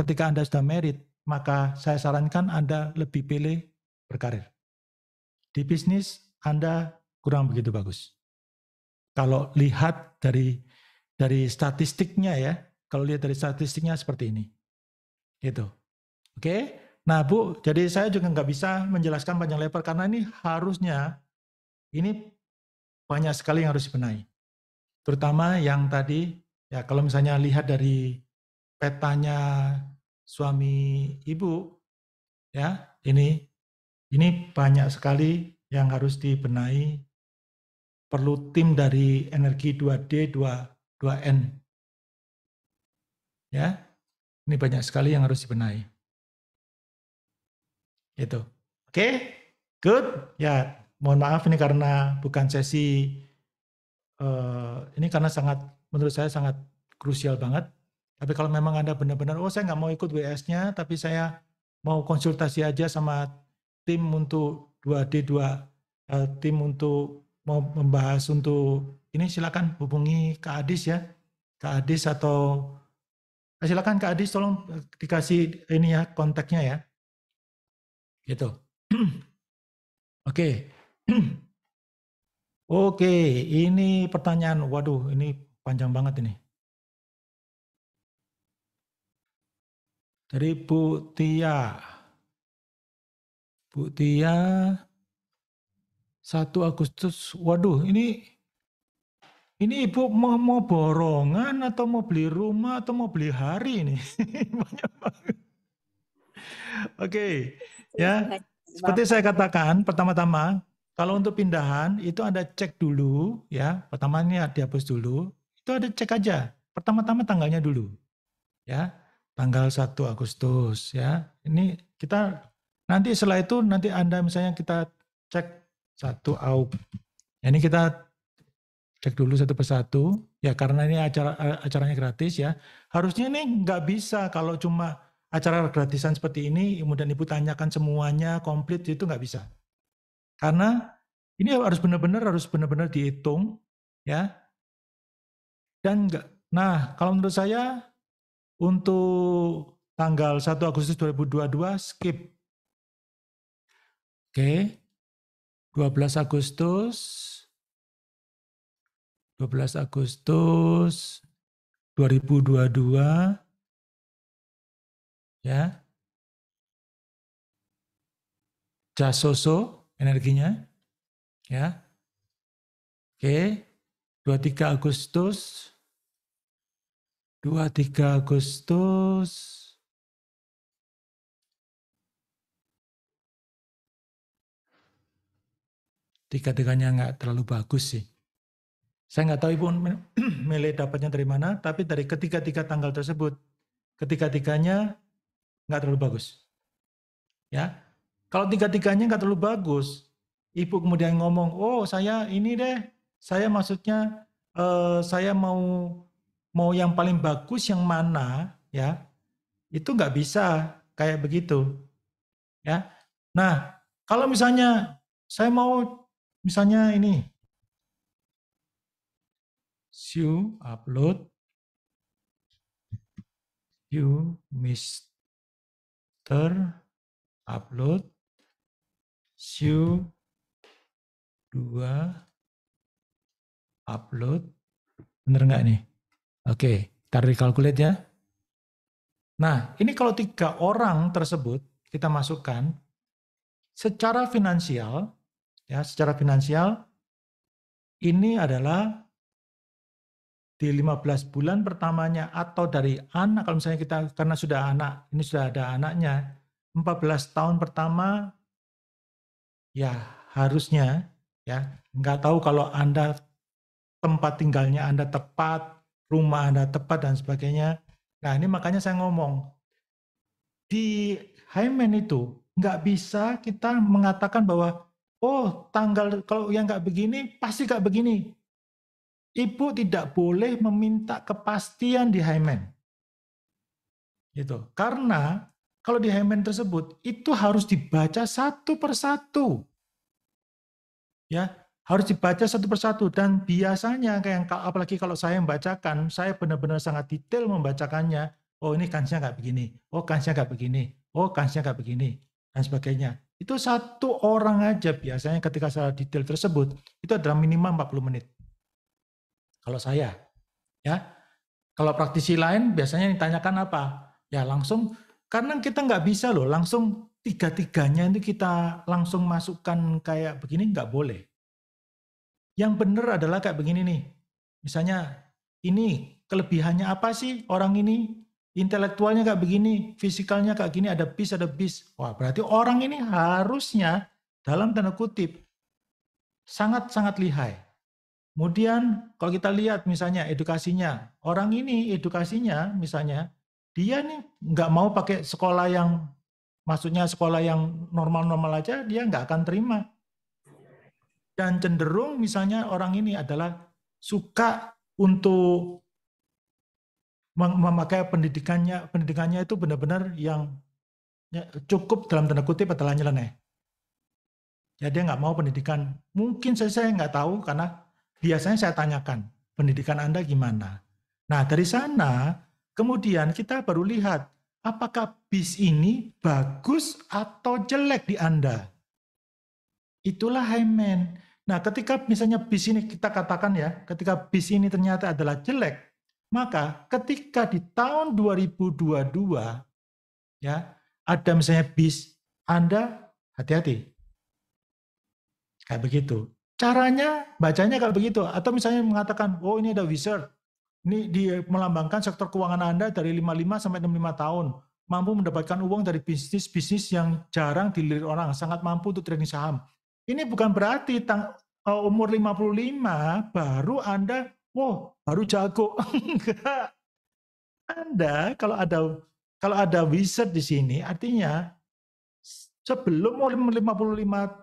ketika Anda sudah merit, maka saya sarankan Anda lebih pilih berkarir. Di bisnis, Anda kurang begitu bagus. Kalau lihat dari dari statistiknya ya. Kalau lihat dari statistiknya seperti ini. gitu. Oke. Nah Bu, jadi saya juga nggak bisa menjelaskan panjang lebar karena ini harusnya ini banyak sekali yang harus dibenahi. Terutama yang tadi ya kalau misalnya lihat dari petanya suami ibu ya ini ini banyak sekali yang harus dibenahi perlu tim dari energi 2D 2 2N. Ya, ini banyak sekali yang harus dibenahi. Itu. Oke, okay? good. Ya, mohon maaf ini karena bukan sesi, uh, ini karena sangat, menurut saya sangat krusial banget. Tapi kalau memang Anda benar-benar, oh saya nggak mau ikut WS-nya, tapi saya mau konsultasi aja sama tim untuk 2D2, eh, tim untuk mau membahas untuk ini silakan hubungi Kak Adis ya. Kak Adis atau eh, silakan Kak Adis tolong eh, dikasih ini ya kontaknya ya. Gitu. Oke. Oke, ini pertanyaan. Waduh, ini panjang banget ini. Dari Bu Tia. Bu Tia 1 Agustus. Waduh, ini ini ibu mau, mau borongan atau mau beli rumah atau mau beli hari ini? Banyak banget. Oke, okay. ya. Seperti saya katakan, pertama-tama kalau untuk pindahan itu ada cek dulu, ya. Pertamanya dihapus dulu. Itu ada cek aja. Pertama-tama tanggalnya dulu, ya. Tanggal 1 Agustus, ya. Ini kita nanti setelah itu nanti anda misalnya kita cek satu au Ini kita cek dulu satu persatu ya karena ini acara eh, acaranya gratis ya harusnya ini nggak bisa kalau cuma acara gratisan seperti ini kemudian ibu tanyakan semuanya komplit itu nggak bisa karena ini harus benar-benar harus benar-benar dihitung ya dan nggak nah kalau menurut saya untuk tanggal 1 Agustus 2022 skip oke 12 Agustus 12 Agustus 2022 ya. Jasoso energinya ya. Oke, 23 Agustus 23 Agustus tiga-tiganya nggak terlalu bagus sih. Saya nggak tahu ibu Mele dapatnya dari mana, tapi dari ketiga-tiga tanggal tersebut, ketiga-tiganya nggak terlalu bagus. Ya, kalau tiga-tiganya nggak terlalu bagus, ibu kemudian ngomong, oh saya ini deh, saya maksudnya eh, saya mau mau yang paling bagus yang mana, ya itu nggak bisa kayak begitu, ya. Nah, kalau misalnya saya mau misalnya ini you upload you mister upload you dua upload bener nggak nih oke okay, tarik calculate ya nah ini kalau tiga orang tersebut kita masukkan secara finansial ya secara finansial ini adalah di 15 bulan pertamanya atau dari anak kalau misalnya kita karena sudah anak ini sudah ada anaknya 14 tahun pertama ya harusnya ya nggak tahu kalau anda tempat tinggalnya anda tepat rumah anda tepat dan sebagainya nah ini makanya saya ngomong di Hymen itu nggak bisa kita mengatakan bahwa oh tanggal kalau yang nggak begini pasti nggak begini ibu tidak boleh meminta kepastian di hymen. Itu. Karena kalau di hymen tersebut itu harus dibaca satu persatu. Ya, harus dibaca satu persatu dan biasanya kayak apalagi kalau saya membacakan, saya benar-benar sangat detail membacakannya. Oh, ini kansnya nggak begini. Oh, kansnya nggak begini. Oh, kansnya nggak begini dan sebagainya. Itu satu orang aja biasanya ketika saya detail tersebut itu adalah minimal 40 menit. Kalau saya, ya. Kalau praktisi lain biasanya ditanyakan apa? Ya langsung karena kita nggak bisa loh langsung tiga-tiganya itu kita langsung masukkan kayak begini nggak boleh. Yang benar adalah kayak begini nih. Misalnya ini kelebihannya apa sih orang ini? Intelektualnya kayak begini, fisikalnya kayak gini, ada bis, ada bis. Wah berarti orang ini harusnya dalam tanda kutip sangat-sangat lihai. Kemudian kalau kita lihat misalnya edukasinya, orang ini edukasinya misalnya, dia nih nggak mau pakai sekolah yang, maksudnya sekolah yang normal-normal aja, dia nggak akan terima. Dan cenderung misalnya orang ini adalah suka untuk memakai pendidikannya, pendidikannya itu benar-benar yang ya, cukup dalam tanda kutip adalah nyeleneh. Ya dia nggak mau pendidikan. Mungkin saya, saya nggak tahu karena biasanya saya tanyakan, pendidikan Anda gimana? Nah, dari sana kemudian kita baru lihat apakah bis ini bagus atau jelek di Anda. Itulah Hymen. Nah, ketika misalnya bis ini kita katakan ya, ketika bis ini ternyata adalah jelek, maka ketika di tahun 2022 ya, ada misalnya bis Anda hati-hati. Kayak begitu. Caranya bacanya kayak begitu. Atau misalnya mengatakan, oh ini ada wizard. Ini di melambangkan sektor keuangan Anda dari 55 sampai 65 tahun. Mampu mendapatkan uang dari bisnis-bisnis yang jarang dilirik orang. Sangat mampu untuk trading saham. Ini bukan berarti tang, uh, umur 55 baru Anda, wow, baru jago. Enggak. Anda kalau ada kalau ada wizard di sini, artinya Sebelum 55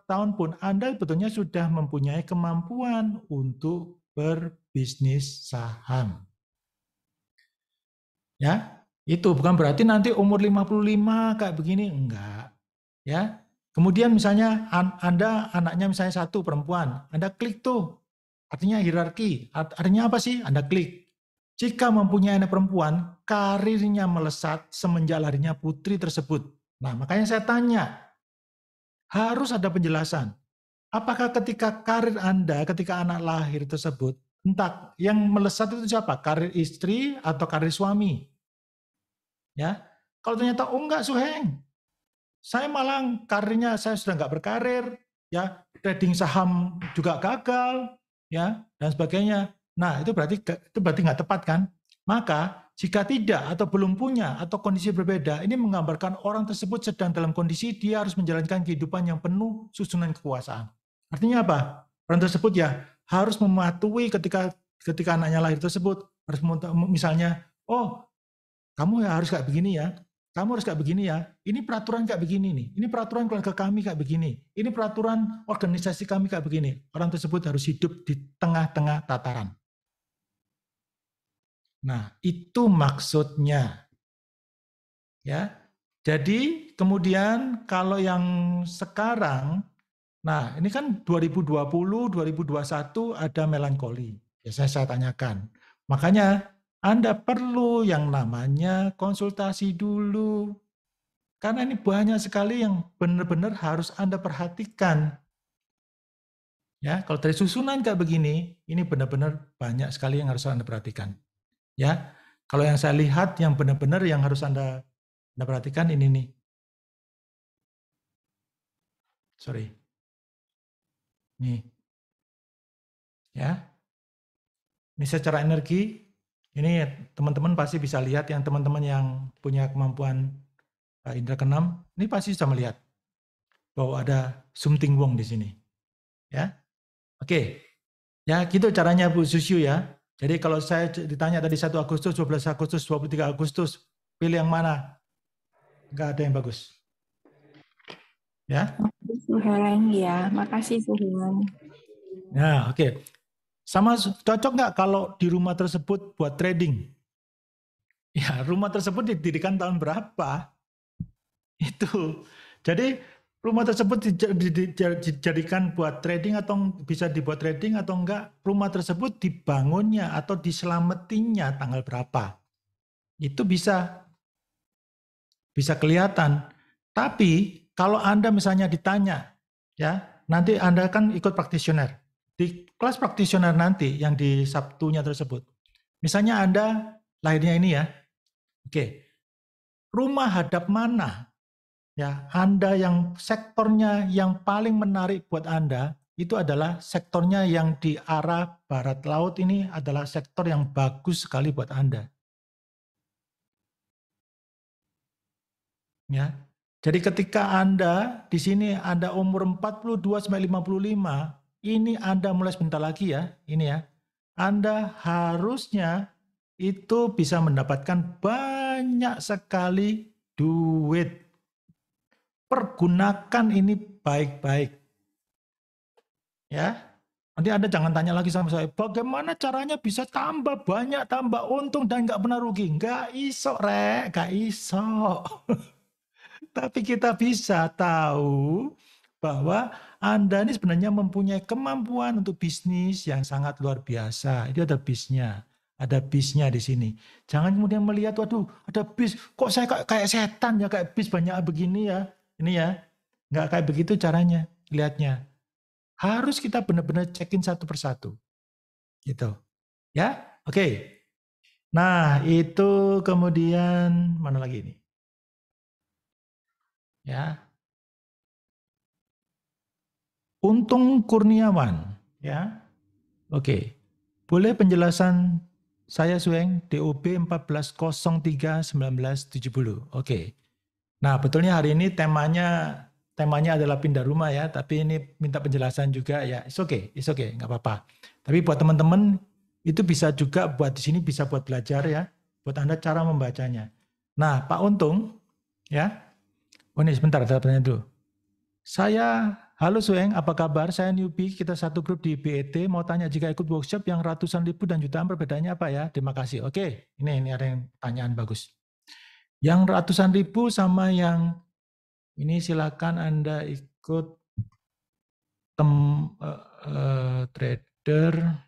tahun pun Anda sebetulnya sudah mempunyai kemampuan untuk berbisnis saham. Ya, itu bukan berarti nanti umur 55 kayak begini enggak. Ya. Kemudian misalnya Anda anaknya misalnya satu perempuan, Anda klik tuh. Artinya hierarki. Artinya apa sih? Anda klik. Jika mempunyai anak perempuan, karirnya melesat semenjak larinya putri tersebut. Nah, makanya saya tanya, harus ada penjelasan. Apakah ketika karir Anda, ketika anak lahir tersebut, entah yang melesat itu siapa? Karir istri atau karir suami? Ya, kalau ternyata oh enggak Suheng, saya malang karirnya saya sudah enggak berkarir, ya trading saham juga gagal, ya dan sebagainya. Nah itu berarti itu berarti nggak tepat kan? Maka jika tidak atau belum punya atau kondisi berbeda, ini menggambarkan orang tersebut sedang dalam kondisi dia harus menjalankan kehidupan yang penuh susunan kekuasaan. Artinya apa? Orang tersebut ya harus mematuhi ketika ketika anaknya lahir tersebut harus misalnya, oh kamu ya harus kayak begini ya, kamu harus kayak begini ya, ini peraturan kayak begini nih, ini peraturan keluarga kami kayak begini, ini peraturan organisasi kami kayak begini. Orang tersebut harus hidup di tengah-tengah tataran. Nah, itu maksudnya. Ya. Jadi kemudian kalau yang sekarang nah ini kan 2020 2021 ada melankoli. ya saya tanyakan. Makanya Anda perlu yang namanya konsultasi dulu. Karena ini banyak sekali yang benar-benar harus Anda perhatikan. Ya, kalau dari susunan kayak begini, ini benar-benar banyak sekali yang harus Anda perhatikan. Ya, kalau yang saya lihat yang benar-benar yang harus anda anda perhatikan ini nih. Sorry. Nih. Ya. Ini secara energi, ini teman-teman pasti bisa lihat yang teman-teman yang punya kemampuan eh, indra keenam, ini pasti bisa melihat bahwa ada something wong di sini. Ya. Oke. Okay. Ya, gitu caranya Bu Susyu ya. Jadi kalau saya ditanya tadi 1 Agustus, 12 Agustus, 23 Agustus, pilih yang mana? Enggak ada yang bagus. Ya? Tuhan, iya, ya. Makasih Tuhan. Nah, oke. Okay. Sama cocok nggak kalau di rumah tersebut buat trading? Ya, rumah tersebut didirikan tahun berapa? Itu. Jadi rumah tersebut dijadikan buat trading atau bisa dibuat trading atau enggak rumah tersebut dibangunnya atau diselametinya tanggal berapa itu bisa bisa kelihatan tapi kalau anda misalnya ditanya ya nanti anda kan ikut praktisioner di kelas praktisioner nanti yang di Sabtunya tersebut misalnya anda lahirnya ini ya oke rumah hadap mana Ya, Anda yang sektornya yang paling menarik buat Anda itu adalah sektornya yang di arah barat laut ini adalah sektor yang bagus sekali buat Anda. Ya. Jadi ketika Anda di sini Anda umur 42 sampai 55, ini Anda mulai sebentar lagi ya, ini ya. Anda harusnya itu bisa mendapatkan banyak sekali duit Pergunakan ini baik-baik. Ya. Nanti Anda jangan tanya lagi sama saya, bagaimana caranya bisa tambah banyak, tambah untung, dan nggak pernah rugi? Nggak iso, rek. Nggak iso. Tapi kita bisa tahu bahwa Anda ini sebenarnya mempunyai kemampuan untuk bisnis yang sangat luar biasa. Itu ada bisnya, ada bisnya di sini. Jangan kemudian melihat, waduh, ada bis, kok saya kayak, kayak setan ya, kayak bis banyak begini ya ini ya nggak kayak begitu caranya lihatnya harus kita benar-benar cekin satu persatu gitu ya oke okay. nah itu kemudian mana lagi ini ya Untung Kurniawan ya oke okay. boleh penjelasan saya Sueng DOB 1403 1970 oke okay. Nah, betulnya hari ini temanya temanya adalah pindah rumah ya, tapi ini minta penjelasan juga ya. It's okay, it's okay, nggak apa-apa. Tapi buat teman-teman itu bisa juga buat di sini bisa buat belajar ya, buat Anda cara membacanya. Nah, Pak Untung ya. Oh, ini sebentar, ada tanya dulu. Saya Halo Sueng, apa kabar? Saya newbie, kita satu grup di BET. Mau tanya jika ikut workshop yang ratusan ribu dan jutaan perbedaannya apa ya? Terima kasih. Oke, ini ini ada yang tanyaan bagus. Yang ratusan ribu sama yang ini silakan Anda ikut tem uh, uh, trader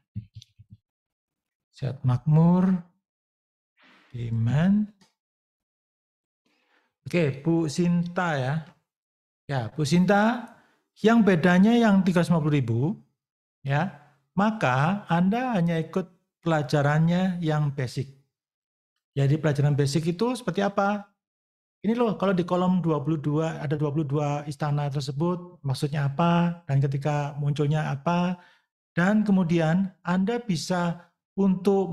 sehat Makmur Iman Oke, Bu Sinta ya. Ya, Bu Sinta, yang bedanya yang 350.000 ya, maka Anda hanya ikut pelajarannya yang basic. Jadi ya, pelajaran basic itu seperti apa? Ini loh kalau di kolom 22 ada 22 istana tersebut maksudnya apa dan ketika munculnya apa dan kemudian Anda bisa untuk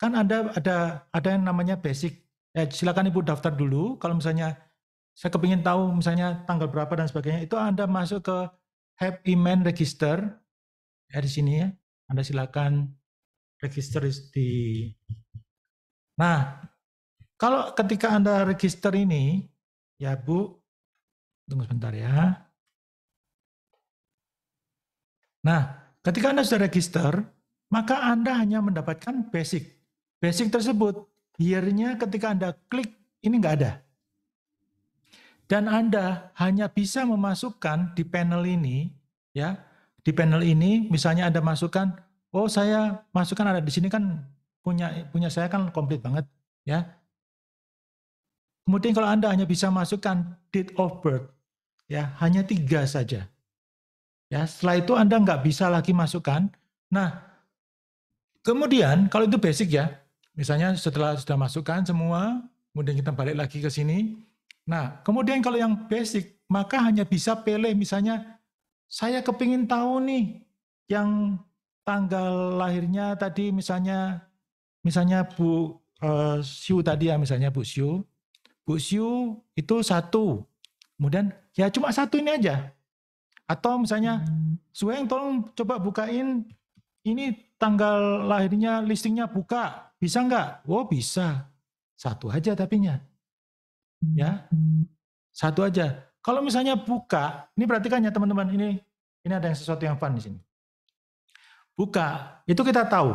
kan Anda ada ada yang namanya basic. Ya, silakan Ibu daftar dulu kalau misalnya saya kepingin tahu misalnya tanggal berapa dan sebagainya itu Anda masuk ke Happy Man Register ya di sini ya. Anda silakan register di Nah, kalau ketika Anda register ini, ya Bu, tunggu sebentar ya. Nah, ketika Anda sudah register, maka Anda hanya mendapatkan basic. Basic tersebut, year-nya ketika Anda klik, ini nggak ada. Dan Anda hanya bisa memasukkan di panel ini, ya, di panel ini misalnya Anda masukkan, oh saya masukkan ada di sini kan punya punya saya kan komplit banget ya. Kemudian kalau Anda hanya bisa masukkan date of birth ya, hanya tiga saja. Ya, setelah itu Anda nggak bisa lagi masukkan. Nah, kemudian kalau itu basic ya, misalnya setelah sudah masukkan semua, kemudian kita balik lagi ke sini. Nah, kemudian kalau yang basic, maka hanya bisa pilih misalnya, saya kepingin tahu nih yang tanggal lahirnya tadi misalnya misalnya Bu uh, Siu tadi ya, misalnya Bu Siu. Bu Siu itu satu. Kemudian ya cuma satu ini aja. Atau misalnya, Sueng tolong coba bukain ini tanggal lahirnya, listingnya buka. Bisa nggak? Oh bisa. Satu aja tapinya. Ya, satu aja. Kalau misalnya buka, ini perhatikan ya teman-teman, ini ini ada yang sesuatu yang fun di sini. Buka, itu kita tahu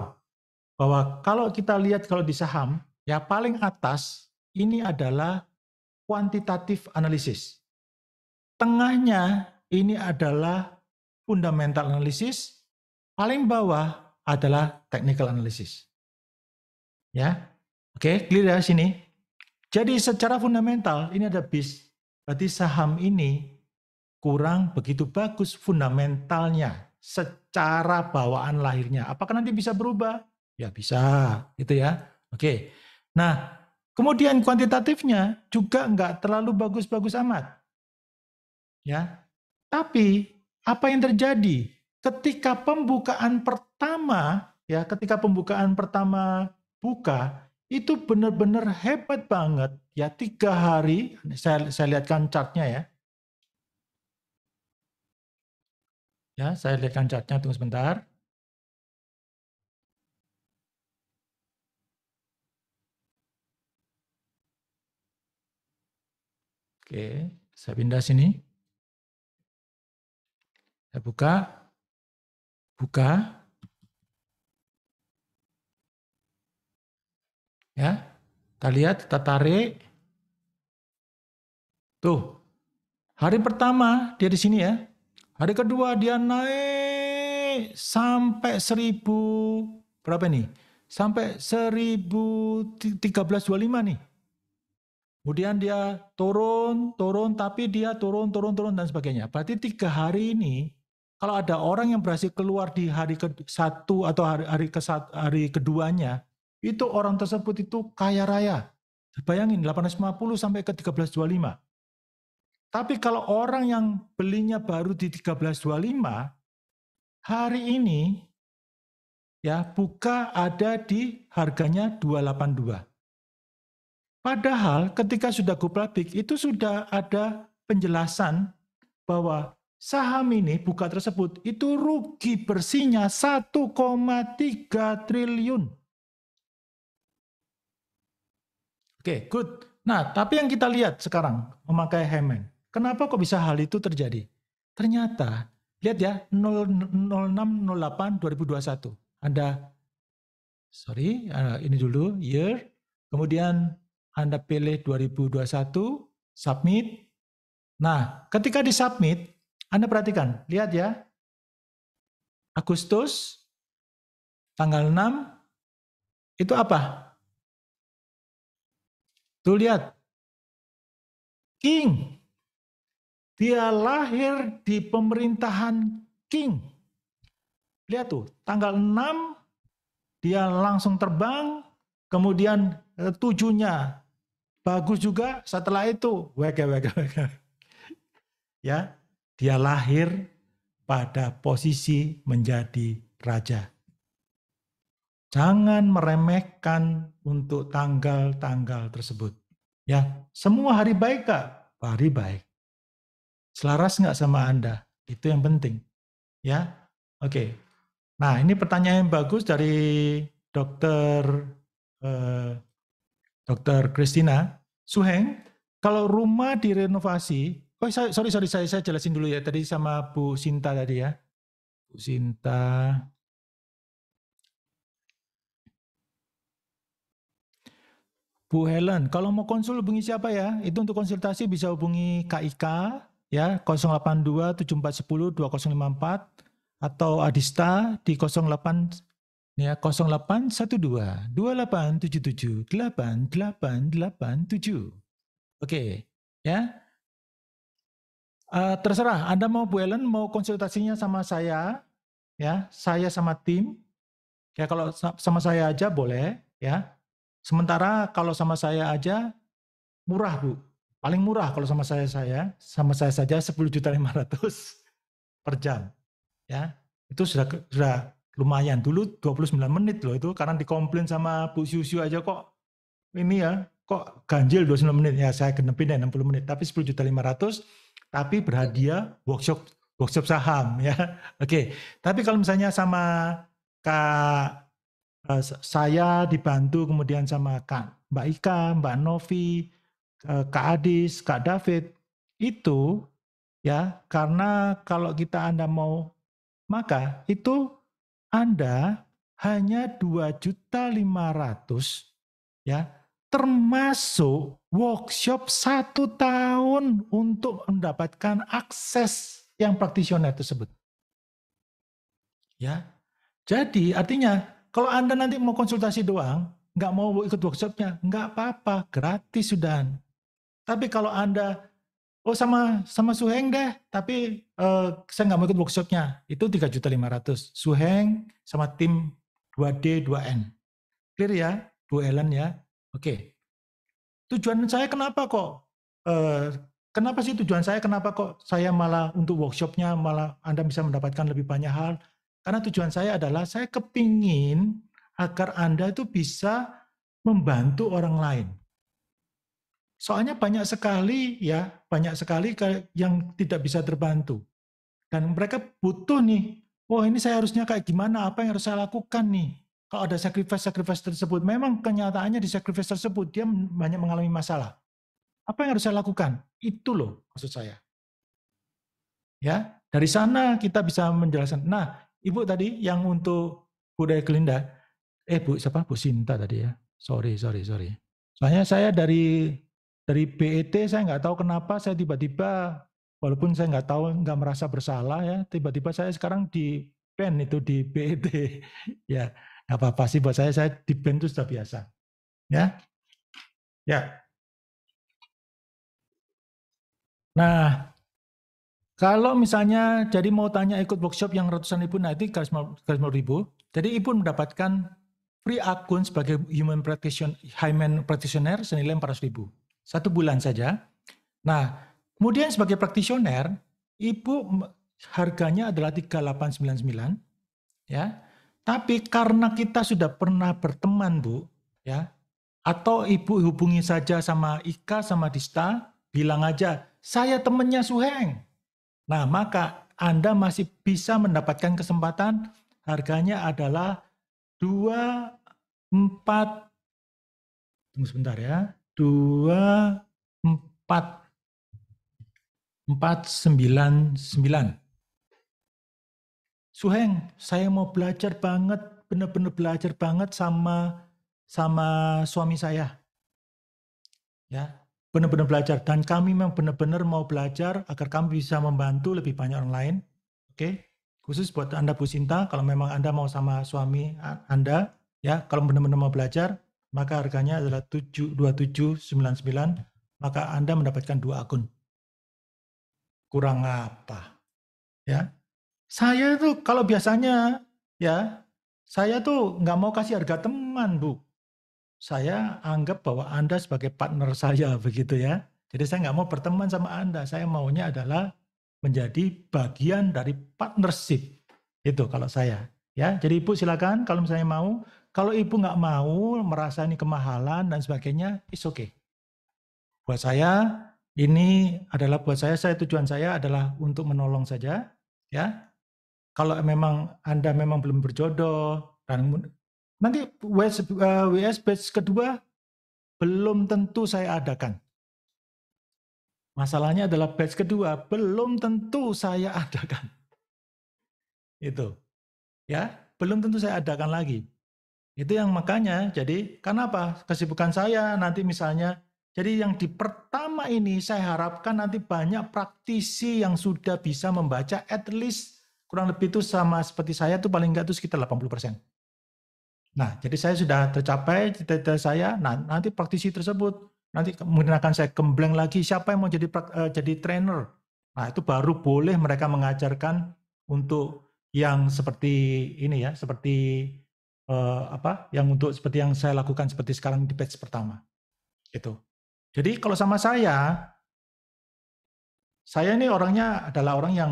bahwa kalau kita lihat kalau di saham, ya paling atas ini adalah kuantitatif analisis. Tengahnya ini adalah fundamental analisis, paling bawah adalah technical analysis. Ya. Oke, okay, clear ya sini. Jadi secara fundamental ini ada bis. Berarti saham ini kurang begitu bagus fundamentalnya secara bawaan lahirnya. Apakah nanti bisa berubah? Ya bisa, gitu ya. Oke. Nah, kemudian kuantitatifnya juga nggak terlalu bagus-bagus amat. Ya. Tapi apa yang terjadi ketika pembukaan pertama ya, ketika pembukaan pertama buka itu benar-benar hebat banget ya tiga hari saya saya lihatkan chartnya ya ya saya lihatkan chartnya tunggu sebentar Oke, saya pindah sini. Saya buka. Buka. Ya, kita lihat, kita tarik. Tuh, hari pertama dia di sini ya. Hari kedua dia naik sampai seribu berapa nih? Sampai seribu tiga belas dua lima nih. Kemudian dia turun, turun, tapi dia turun, turun, turun, dan sebagainya. Berarti tiga hari ini, kalau ada orang yang berhasil keluar di hari ke satu atau hari, hari, ke satu, hari keduanya, itu orang tersebut itu kaya raya. Bayangin, 850 sampai ke 1325. Tapi kalau orang yang belinya baru di 1325, hari ini ya buka ada di harganya 282. Padahal ketika sudah public itu sudah ada penjelasan bahwa saham ini buka tersebut itu rugi bersihnya 1,3 triliun. Oke, okay, good. Nah, tapi yang kita lihat sekarang memakai Hemen. Kenapa kok bisa hal itu terjadi? Ternyata, lihat ya, 0608 2021. Anda, sorry, eh, ini dulu, year. Kemudian anda pilih 2021, submit. Nah, ketika di submit, Anda perhatikan, lihat ya. Agustus tanggal 6 itu apa? Tuh lihat. King. Dia lahir di pemerintahan King. Lihat tuh, tanggal 6 dia langsung terbang, kemudian eh, tujuhnya Bagus juga setelah itu. Wege, wege, wege. Ya, dia lahir pada posisi menjadi raja. Jangan meremehkan untuk tanggal-tanggal tersebut. Ya, semua hari baik kak? Hari baik. Selaras nggak sama Anda? Itu yang penting. Ya, oke. Okay. Nah, ini pertanyaan yang bagus dari dokter eh, dokter Christina. Suheng, kalau rumah direnovasi, oh sorry sorry saya saya jelasin dulu ya tadi sama Bu Sinta tadi ya. Bu Sinta. Bu Helen, kalau mau konsul hubungi siapa ya? Itu untuk konsultasi bisa hubungi KIK ya 082 7410 2054 atau Adista di ya 0812 2877 8887. Oke, ya. Uh, terserah Anda mau Bu Ellen mau konsultasinya sama saya, ya, saya sama tim. Ya kalau sama saya aja boleh, ya. Sementara kalau sama saya aja murah, Bu. Paling murah kalau sama saya saya, sama saya saja 10.500 per jam. Ya, itu sudah sudah lumayan dulu 29 menit loh itu karena dikomplain sama Bu Siusiu aja kok ini ya kok ganjil 29 menit ya saya genepin ya 60 menit tapi 10.500 tapi berhadiah workshop workshop saham ya oke okay. tapi kalau misalnya sama kak eh, saya dibantu kemudian sama kak Mbak Ika Mbak Novi eh, Kak Adis Kak David itu ya karena kalau kita anda mau maka itu anda hanya 2.500 ya termasuk workshop satu tahun untuk mendapatkan akses yang praktisioner tersebut. Ya, jadi artinya kalau Anda nanti mau konsultasi doang, nggak mau ikut workshopnya, nggak apa-apa, gratis sudah. Tapi kalau Anda Oh sama sama Suheng deh, tapi uh, saya nggak mau ikut workshopnya. Itu juta 3.500. Suheng sama tim 2D 2N. Clear ya, Bu Ellen ya. Oke. Okay. Tujuan saya kenapa kok? Uh, kenapa sih tujuan saya? Kenapa kok saya malah untuk workshopnya malah Anda bisa mendapatkan lebih banyak hal? Karena tujuan saya adalah saya kepingin agar Anda itu bisa membantu orang lain. Soalnya banyak sekali ya, banyak sekali yang tidak bisa terbantu. Dan mereka butuh nih, oh ini saya harusnya kayak gimana, apa yang harus saya lakukan nih. Kalau ada sacrifice-sacrifice tersebut, memang kenyataannya di sacrifice tersebut dia banyak mengalami masalah. Apa yang harus saya lakukan? Itu loh maksud saya. Ya, dari sana kita bisa menjelaskan. Nah, Ibu tadi yang untuk budaya Gelinda, eh Bu siapa? Bu Sinta tadi ya. Sorry, sorry, sorry. Soalnya saya dari dari BET saya nggak tahu kenapa saya tiba-tiba walaupun saya nggak tahu nggak merasa bersalah ya tiba-tiba saya sekarang di pen itu di BET ya nggak apa-apa sih buat saya saya di pen itu sudah biasa ya ya nah kalau misalnya jadi mau tanya ikut workshop yang ratusan ribu nanti itu mau ribu jadi ibu mendapatkan free akun sebagai human practitioner, man practitioner senilai 400 ribu. Satu bulan saja. Nah, kemudian sebagai praktisioner, Ibu harganya adalah 3899 ya. Tapi karena kita sudah pernah berteman, Bu, ya. Atau Ibu hubungi saja sama Ika sama Dista, bilang aja, "Saya temennya Suheng." Nah, maka Anda masih bisa mendapatkan kesempatan harganya adalah 24 Tunggu sebentar ya dua empat empat sembilan sembilan. Suheng, saya mau belajar banget, bener-bener belajar banget sama sama suami saya. Ya, bener-bener belajar dan kami memang bener-bener mau belajar agar kami bisa membantu lebih banyak orang lain. Oke. Okay? Khusus buat Anda Bu Sinta kalau memang Anda mau sama suami Anda ya, kalau bener-bener mau belajar maka harganya adalah 72799, maka Anda mendapatkan dua akun. Kurang apa? Ya. Saya itu kalau biasanya ya, saya tuh nggak mau kasih harga teman, Bu. Saya anggap bahwa Anda sebagai partner saya begitu ya. Jadi saya nggak mau berteman sama Anda. Saya maunya adalah menjadi bagian dari partnership. Itu kalau saya. Ya, jadi Ibu silakan kalau misalnya mau kalau ibu nggak mau merasa ini kemahalan dan sebagainya, it's okay. Buat saya ini adalah buat saya, saya tujuan saya adalah untuk menolong saja, ya. Kalau memang anda memang belum berjodoh dan nanti WS, eh, WS batch kedua belum tentu saya adakan. Masalahnya adalah batch kedua belum tentu saya adakan. Itu, ya belum tentu saya adakan lagi. Itu yang makanya, jadi karena apa kesibukan saya nanti misalnya, jadi yang di pertama ini saya harapkan nanti banyak praktisi yang sudah bisa membaca at least kurang lebih itu sama seperti saya tuh paling enggak itu sekitar 80%. Nah, jadi saya sudah tercapai cita-cita saya, nah, nanti praktisi tersebut, nanti kemudian akan saya kembleng lagi siapa yang mau jadi uh, jadi trainer. Nah, itu baru boleh mereka mengajarkan untuk yang seperti ini ya, seperti uh, apa yang untuk seperti yang saya lakukan seperti sekarang di batch pertama. itu Jadi kalau sama saya saya ini orangnya adalah orang yang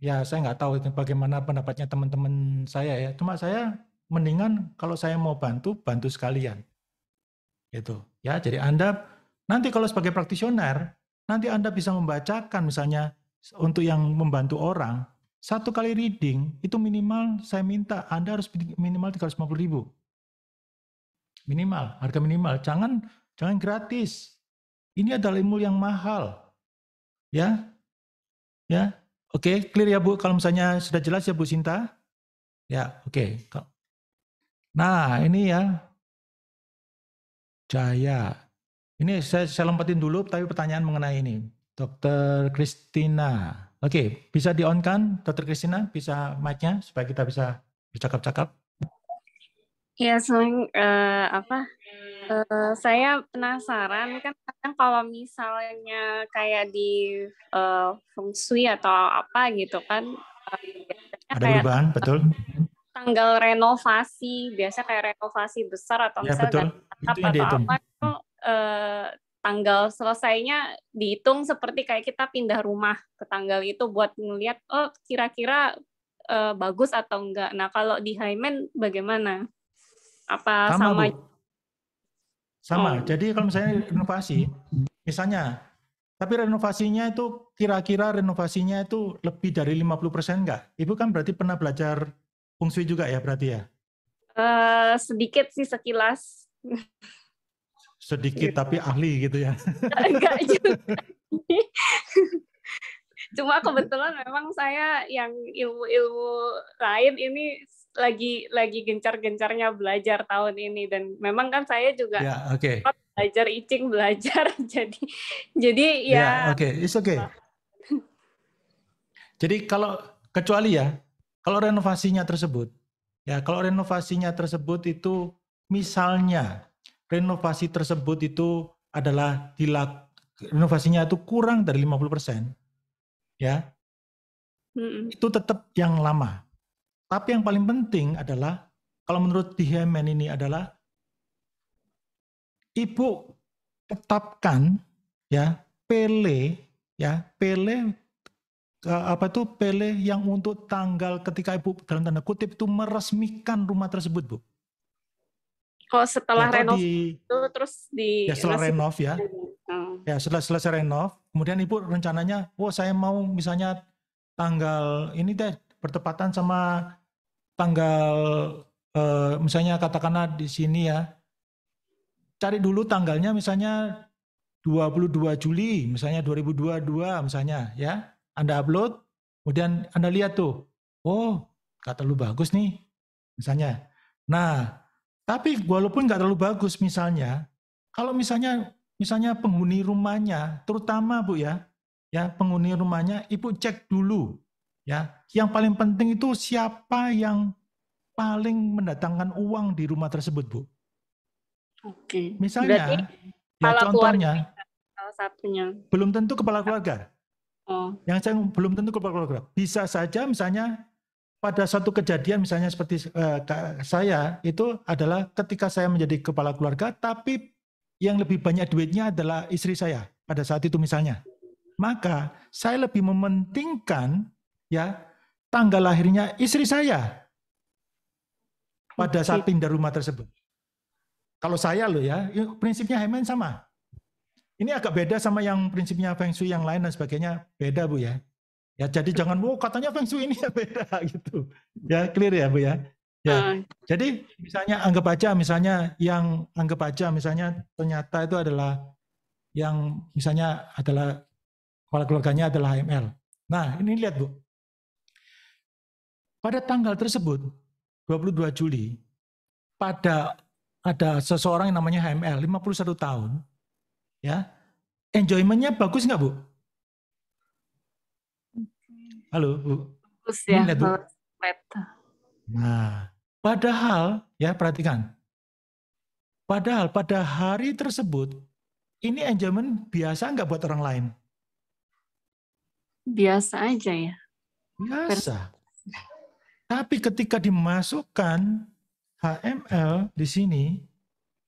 ya saya nggak tahu bagaimana pendapatnya teman-teman saya ya. Cuma saya mendingan kalau saya mau bantu, bantu sekalian. itu Ya, jadi Anda nanti kalau sebagai praktisioner, nanti Anda bisa membacakan misalnya untuk yang membantu orang, satu kali reading itu minimal saya minta Anda harus minimal 350 ribu. Minimal, harga minimal. Jangan jangan gratis. Ini adalah ilmu yang mahal. Ya. Ya. Oke, okay, clear ya Bu. Kalau misalnya sudah jelas ya Bu Sinta. Ya, oke. Okay. Nah, ini ya. Jaya. Ini saya, saya lompatin dulu tapi pertanyaan mengenai ini. Dokter Kristina. Oke, okay, bisa di on kan Dr. Kristina? Bisa mic-nya supaya kita bisa bercakap-cakap. Ya, senang uh, eh, apa? Uh, saya penasaran kan kadang kalau misalnya kayak di uh, feng shui atau apa gitu kan uh, ada perubahan, betul. Tanggal renovasi, biasa kayak renovasi besar atau ya, misalnya betul. Itu atau apa itu uh, tanggal selesainya dihitung seperti kayak kita pindah rumah ke tanggal itu buat ngelihat oh kira-kira uh, bagus atau enggak. Nah, kalau di Hymen bagaimana? Apa sama? Sama. sama. Oh. Jadi kalau misalnya hmm. renovasi, misalnya tapi renovasinya itu kira-kira renovasinya itu lebih dari 50% enggak? Ibu kan berarti pernah belajar fungsi juga ya berarti ya? Uh, sedikit sih sekilas. sedikit gitu. tapi ahli gitu ya enggak juga cuma kebetulan memang saya yang ilmu-ilmu lain ini lagi lagi gencar-gencarnya belajar tahun ini dan memang kan saya juga ya, okay. belajar icing belajar jadi jadi ya ya oke okay. oke. okay jadi kalau kecuali ya kalau renovasinya tersebut ya kalau renovasinya tersebut itu misalnya renovasi tersebut itu adalah dilak renovasinya itu kurang dari 50%, ya. Mm-mm. Itu tetap yang lama. Tapi yang paling penting adalah kalau menurut Diemen ini adalah ibu tetapkan ya pele ya pele apa itu pele yang untuk tanggal ketika ibu dalam tanda kutip itu meresmikan rumah tersebut bu Oh setelah renov di, itu terus di ya setelah renov ya. Hmm. Ya setelah selesai renov, kemudian ibu rencananya, wah oh, saya mau misalnya tanggal ini deh bertepatan sama tanggal eh, misalnya katakanlah di sini ya. Cari dulu tanggalnya misalnya 22 Juli misalnya 2022 misalnya ya. Anda upload, kemudian Anda lihat tuh, oh kata lu bagus nih misalnya. Nah, tapi walaupun nggak terlalu bagus misalnya, kalau misalnya misalnya penghuni rumahnya, terutama Bu ya, ya penghuni rumahnya Ibu cek dulu ya. Yang paling penting itu siapa yang paling mendatangkan uang di rumah tersebut, Bu. Oke. Misalnya Berarti, ya contohnya ya, salah satunya. Belum tentu kepala keluarga. Oh. Yang saya belum tentu kepala keluarga. Bisa saja misalnya pada satu kejadian misalnya seperti uh, saya itu adalah ketika saya menjadi kepala keluarga tapi yang lebih banyak duitnya adalah istri saya pada saat itu misalnya maka saya lebih mementingkan ya tanggal lahirnya istri saya pada saat pindah rumah tersebut kalau saya loh ya prinsipnya Hemen sama ini agak beda sama yang prinsipnya Feng Shui yang lain dan sebagainya beda Bu ya Ya jadi jangan oh, katanya Feng Shui ini ya beda gitu. Ya clear ya Bu ya. Ya. Ah. Jadi misalnya anggap aja misalnya yang anggap aja misalnya ternyata itu adalah yang misalnya adalah kepala keluarganya adalah HML. Nah, ini lihat Bu. Pada tanggal tersebut 22 Juli pada ada seseorang yang namanya HML 51 tahun ya enjoymentnya bagus nggak bu Halo, Bu. Bagus ya, Bu. Nah, padahal ya perhatikan. Padahal pada hari tersebut ini anjaman biasa nggak buat orang lain? Biasa aja ya. Biasa. Tapi ketika dimasukkan HML di sini,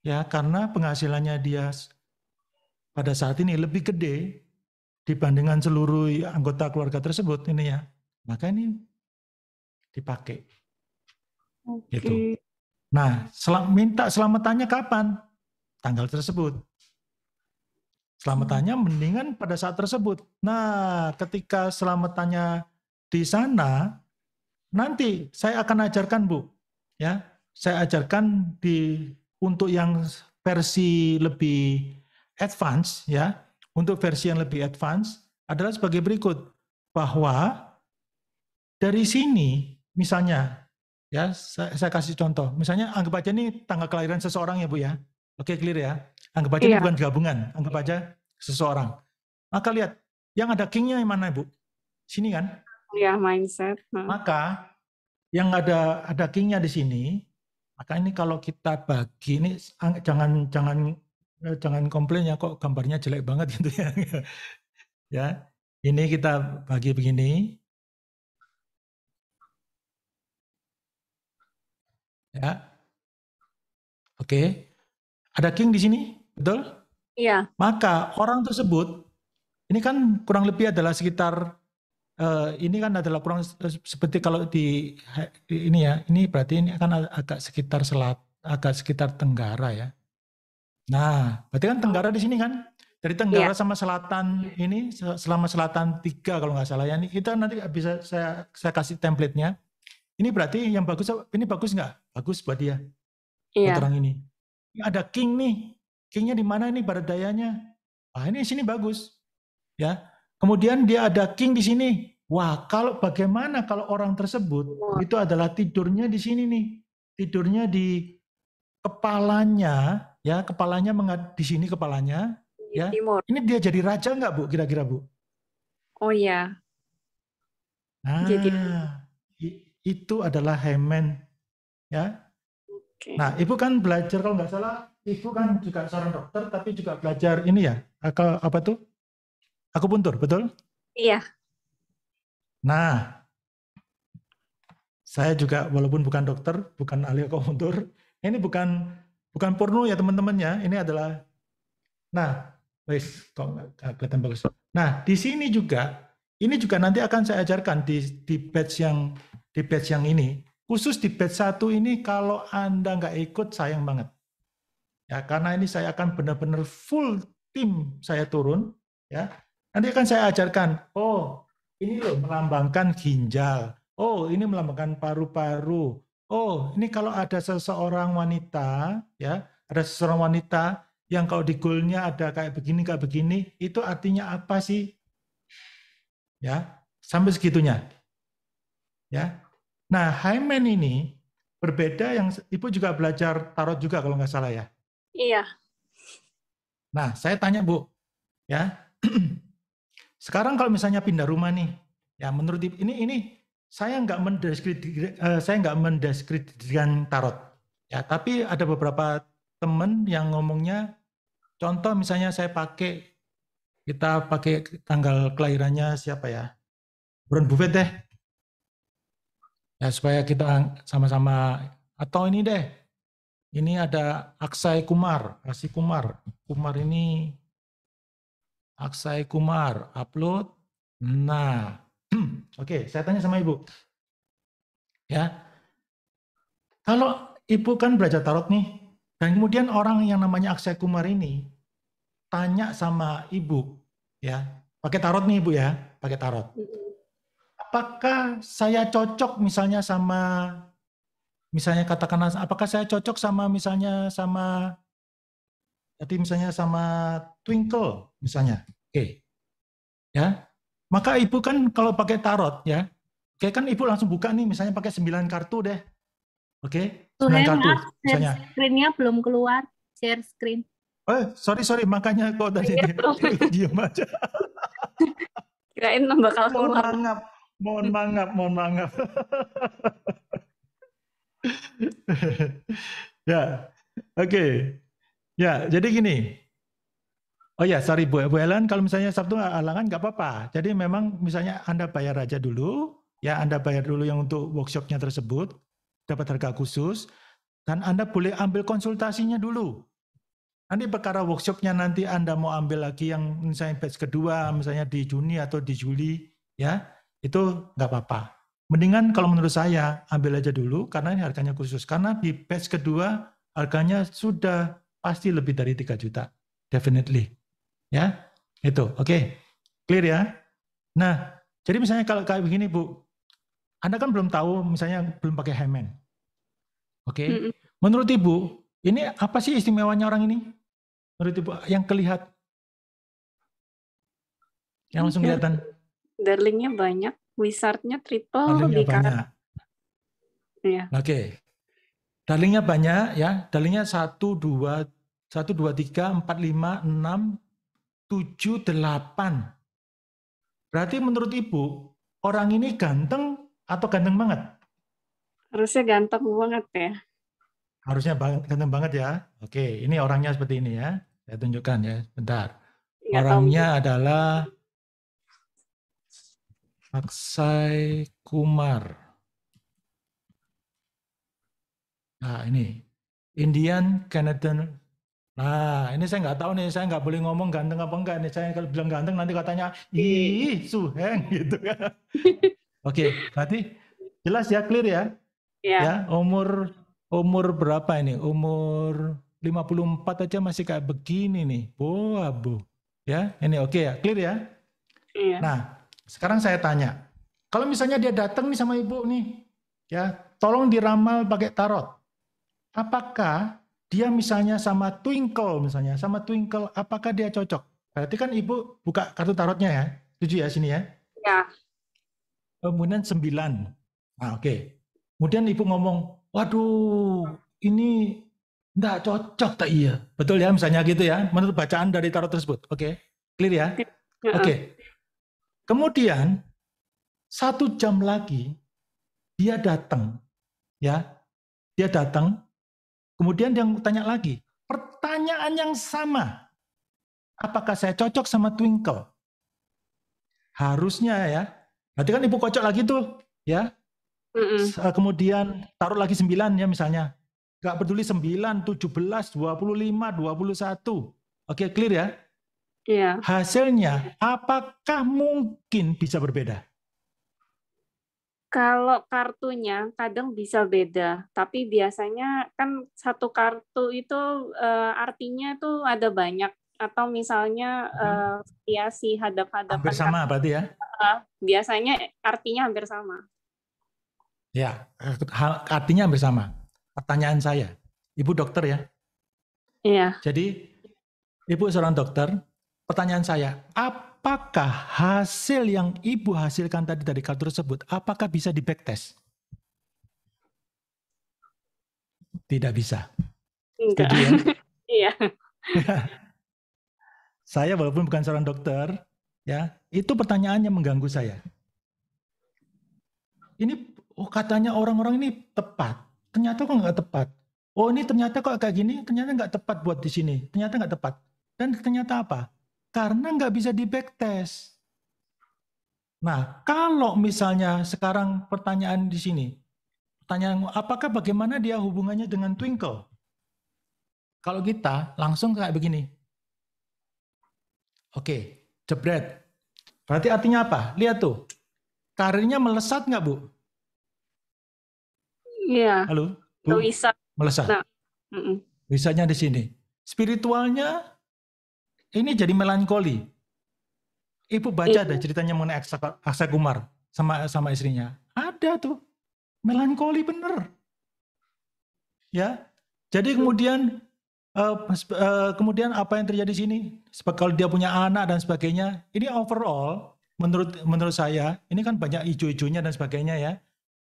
ya karena penghasilannya dia pada saat ini lebih gede, dibandingkan seluruh anggota keluarga tersebut ini ya maka ini dipakai okay. itu nah sel minta selamatannya kapan tanggal tersebut selamatannya hmm. mendingan pada saat tersebut nah ketika selamatannya di sana nanti saya akan ajarkan bu ya saya ajarkan di untuk yang versi lebih advance ya untuk versi yang lebih advance adalah sebagai berikut bahwa dari sini misalnya ya saya, saya kasih contoh misalnya anggap aja ini tanggal kelahiran seseorang ya Bu ya. Oke clear ya. Anggap aja iya. bukan gabungan, anggap aja seseorang. Maka lihat yang ada kingnya yang mana Bu? Sini kan? Iya, mindset. Hmm. Maka yang ada ada kingnya di sini maka ini kalau kita bagi ini jangan jangan Eh, jangan komplain ya kok gambarnya jelek banget gitu ya. ya, ini kita bagi begini. Ya. Oke. Ada king di sini, betul? Iya. Maka orang tersebut ini kan kurang lebih adalah sekitar Uh, ini kan adalah kurang seperti kalau di ini ya ini berarti ini akan agak sekitar selat agak sekitar tenggara ya Nah, berarti kan Tenggara di sini kan? Dari Tenggara yeah. sama Selatan ini, selama Selatan tiga kalau nggak salah ya, ini kita nanti bisa saya saya kasih template-nya. Ini berarti yang bagus, ini bagus nggak? Bagus buat dia. Iya. Yeah. Terang ini. ini. Ada king nih, kingnya di mana ini barat dayanya? Ah ini sini bagus, ya. Kemudian dia ada king di sini. Wah kalau bagaimana kalau orang tersebut wow. itu adalah tidurnya di sini nih, tidurnya di kepalanya ya kepalanya mengat di sini kepalanya ya Timur. ini dia jadi raja nggak bu kira-kira bu oh ya nah jadi. itu adalah Hemen ya okay. nah ibu kan belajar kalau nggak salah ibu kan juga seorang dokter tapi juga belajar ini ya aku apa tuh aku puntur betul iya nah saya juga walaupun bukan dokter bukan ahli akupuntur. ini bukan Bukan porno ya teman-temannya, ini adalah Nah, wis kok nggak kelihatan bagus. Nah, di sini juga ini juga nanti akan saya ajarkan di di batch yang di batch yang ini. Khusus di batch satu ini kalau Anda nggak ikut sayang banget. Ya, karena ini saya akan benar-benar full tim saya turun ya. Nanti akan saya ajarkan, oh, ini loh melambangkan ginjal. Oh, ini melambangkan paru-paru oh ini kalau ada seseorang wanita ya ada seseorang wanita yang kalau di goalnya ada kayak begini kayak begini itu artinya apa sih ya sampai segitunya ya nah Hymen ini berbeda yang ibu juga belajar tarot juga kalau nggak salah ya iya nah saya tanya bu ya sekarang kalau misalnya pindah rumah nih ya menurut ini ini saya nggak mendeskripsikan eh, saya nggak mendeskripsikan tarot ya tapi ada beberapa teman yang ngomongnya contoh misalnya saya pakai kita pakai tanggal kelahirannya siapa ya Warren Buffett deh ya supaya kita sama-sama atau ini deh ini ada Aksai Kumar Aksai Kumar Kumar ini Aksai Kumar upload nah Hmm, oke, okay, saya tanya sama ibu. Ya, kalau ibu kan belajar tarot nih, dan kemudian orang yang namanya Aksaya Kumar ini tanya sama ibu, ya, pakai tarot nih ibu ya, pakai tarot. Apakah saya cocok misalnya sama, misalnya katakanlah, apakah saya cocok sama misalnya sama, tadi misalnya sama Twinkle misalnya, oke, okay. ya, maka ibu kan kalau pakai tarot ya, oke kan ibu langsung buka nih misalnya pakai sembilan kartu deh. Oke, okay? 9 kartu maaf, misalnya. Screen-nya belum keluar, share screen. Oh, sorry sorry makanya kok oh, tadi iya, diam aja. Kirain bakal keluar. Mohon mangap, mohon mangap, mohon mangap. ya, oke. Okay. Ya, jadi gini, Oh ya, sorry Bu, Bu Ellen, kalau misalnya Sabtu alangan, nggak apa-apa. Jadi memang misalnya Anda bayar aja dulu, ya Anda bayar dulu yang untuk workshopnya tersebut, dapat harga khusus, dan Anda boleh ambil konsultasinya dulu. Nanti perkara workshopnya nanti Anda mau ambil lagi yang misalnya batch kedua, misalnya di Juni atau di Juli, ya itu nggak apa-apa. Mendingan kalau menurut saya ambil aja dulu karena ini harganya khusus. Karena di batch kedua harganya sudah pasti lebih dari 3 juta, definitely. Ya, itu. Oke, okay. clear ya. Nah, jadi misalnya kalau kayak begini Bu, Anda kan belum tahu misalnya belum pakai hemen. Oke, okay? mm -mm. menurut Ibu, ini apa sih istimewanya orang ini? Menurut Ibu, yang kelihat? Yang langsung iya. kelihatan? Darlingnya banyak, wizardnya triple. Darlingnya kan. banyak. Iya. Oke. Okay. Darlingnya banyak ya, darlingnya satu dua satu dua tiga empat lima enam tujuh delapan. Berarti menurut Ibu, orang ini ganteng atau ganteng banget? Harusnya ganteng banget ya. Harusnya ganteng banget ya. Oke, ini orangnya seperti ini ya. Saya tunjukkan ya, bentar. Gak orangnya tahu. adalah Aksai Kumar. Nah, ini Indian Canadian Nah, ini saya nggak tahu nih, saya nggak boleh ngomong ganteng apa enggak nih. Saya kalau bilang ganteng nanti katanya, ih, suheng gitu kan. Oke, berarti jelas ya, clear ya? Iya. Ya, umur umur berapa ini? Umur 54 aja masih kayak begini nih. Wow, abu. Ya, ini oke okay ya, clear ya? Iya. Nah, sekarang saya tanya. Kalau misalnya dia datang nih sama ibu nih, ya, tolong diramal pakai tarot. Apakah dia misalnya sama Twinkle misalnya, sama Twinkle, apakah dia cocok? Berarti kan Ibu buka kartu tarotnya ya, Tujuh ya sini ya? Ya. Kemudian sembilan. Nah, oke. Okay. Kemudian Ibu ngomong, waduh ini tidak cocok tak iya. Betul ya misalnya gitu ya, menurut bacaan dari tarot tersebut. Oke, okay. clear ya? Iya. Oke. Okay. Kemudian, satu jam lagi, dia datang. ya Dia datang, Kemudian dia tanya lagi, pertanyaan yang sama. Apakah saya cocok sama Twinkle? Harusnya ya. Berarti kan ibu kocok lagi tuh, ya. Mm -mm. Kemudian taruh lagi 9 ya misalnya. Gak peduli 9, 17, 25, 21. Oke, clear ya? Iya. Yeah. Hasilnya apakah mungkin bisa berbeda? Kalau kartunya kadang bisa beda, tapi biasanya kan satu kartu itu uh, artinya itu ada banyak atau misalnya uh, eh, variasi ya hadap-hadapan. Hampir sama berarti ya? biasanya artinya hampir sama. Ya, eh, artinya hampir sama. Pertanyaan saya, Ibu dokter ya? Iya. Jadi, Ibu seorang dokter, pertanyaan saya, apa apakah hasil yang ibu hasilkan tadi dari kartu tersebut, apakah bisa di backtest? Tidak bisa. Enggak. Ya? Iya. ya? saya walaupun bukan seorang dokter, ya, itu pertanyaannya mengganggu saya. Ini oh katanya orang-orang ini tepat, ternyata kok nggak tepat. Oh ini ternyata kok kayak gini, ternyata nggak tepat buat di sini, ternyata nggak tepat. Dan ternyata apa? Karena nggak bisa di backtest. Nah, kalau misalnya sekarang pertanyaan di sini, pertanyaan apakah bagaimana dia hubungannya dengan twinkle? Kalau kita langsung kayak begini. Oke, jebret. Berarti artinya apa? Lihat tuh. Karirnya melesat nggak, Bu? Iya. Halo? Bu? Melesat. Melesat. Nah. Mm -mm. Risanya di sini. Spiritualnya ini jadi melankoli. Ibu baca ada iya. ceritanya mengenai Aksa, Aksa Kumar sama sama istrinya. Ada tuh melankoli bener. Ya. Jadi kemudian uh, uh, kemudian apa yang terjadi di sini? Kalau dia punya anak dan sebagainya, ini overall menurut menurut saya ini kan banyak ijo-ijonya dan sebagainya ya.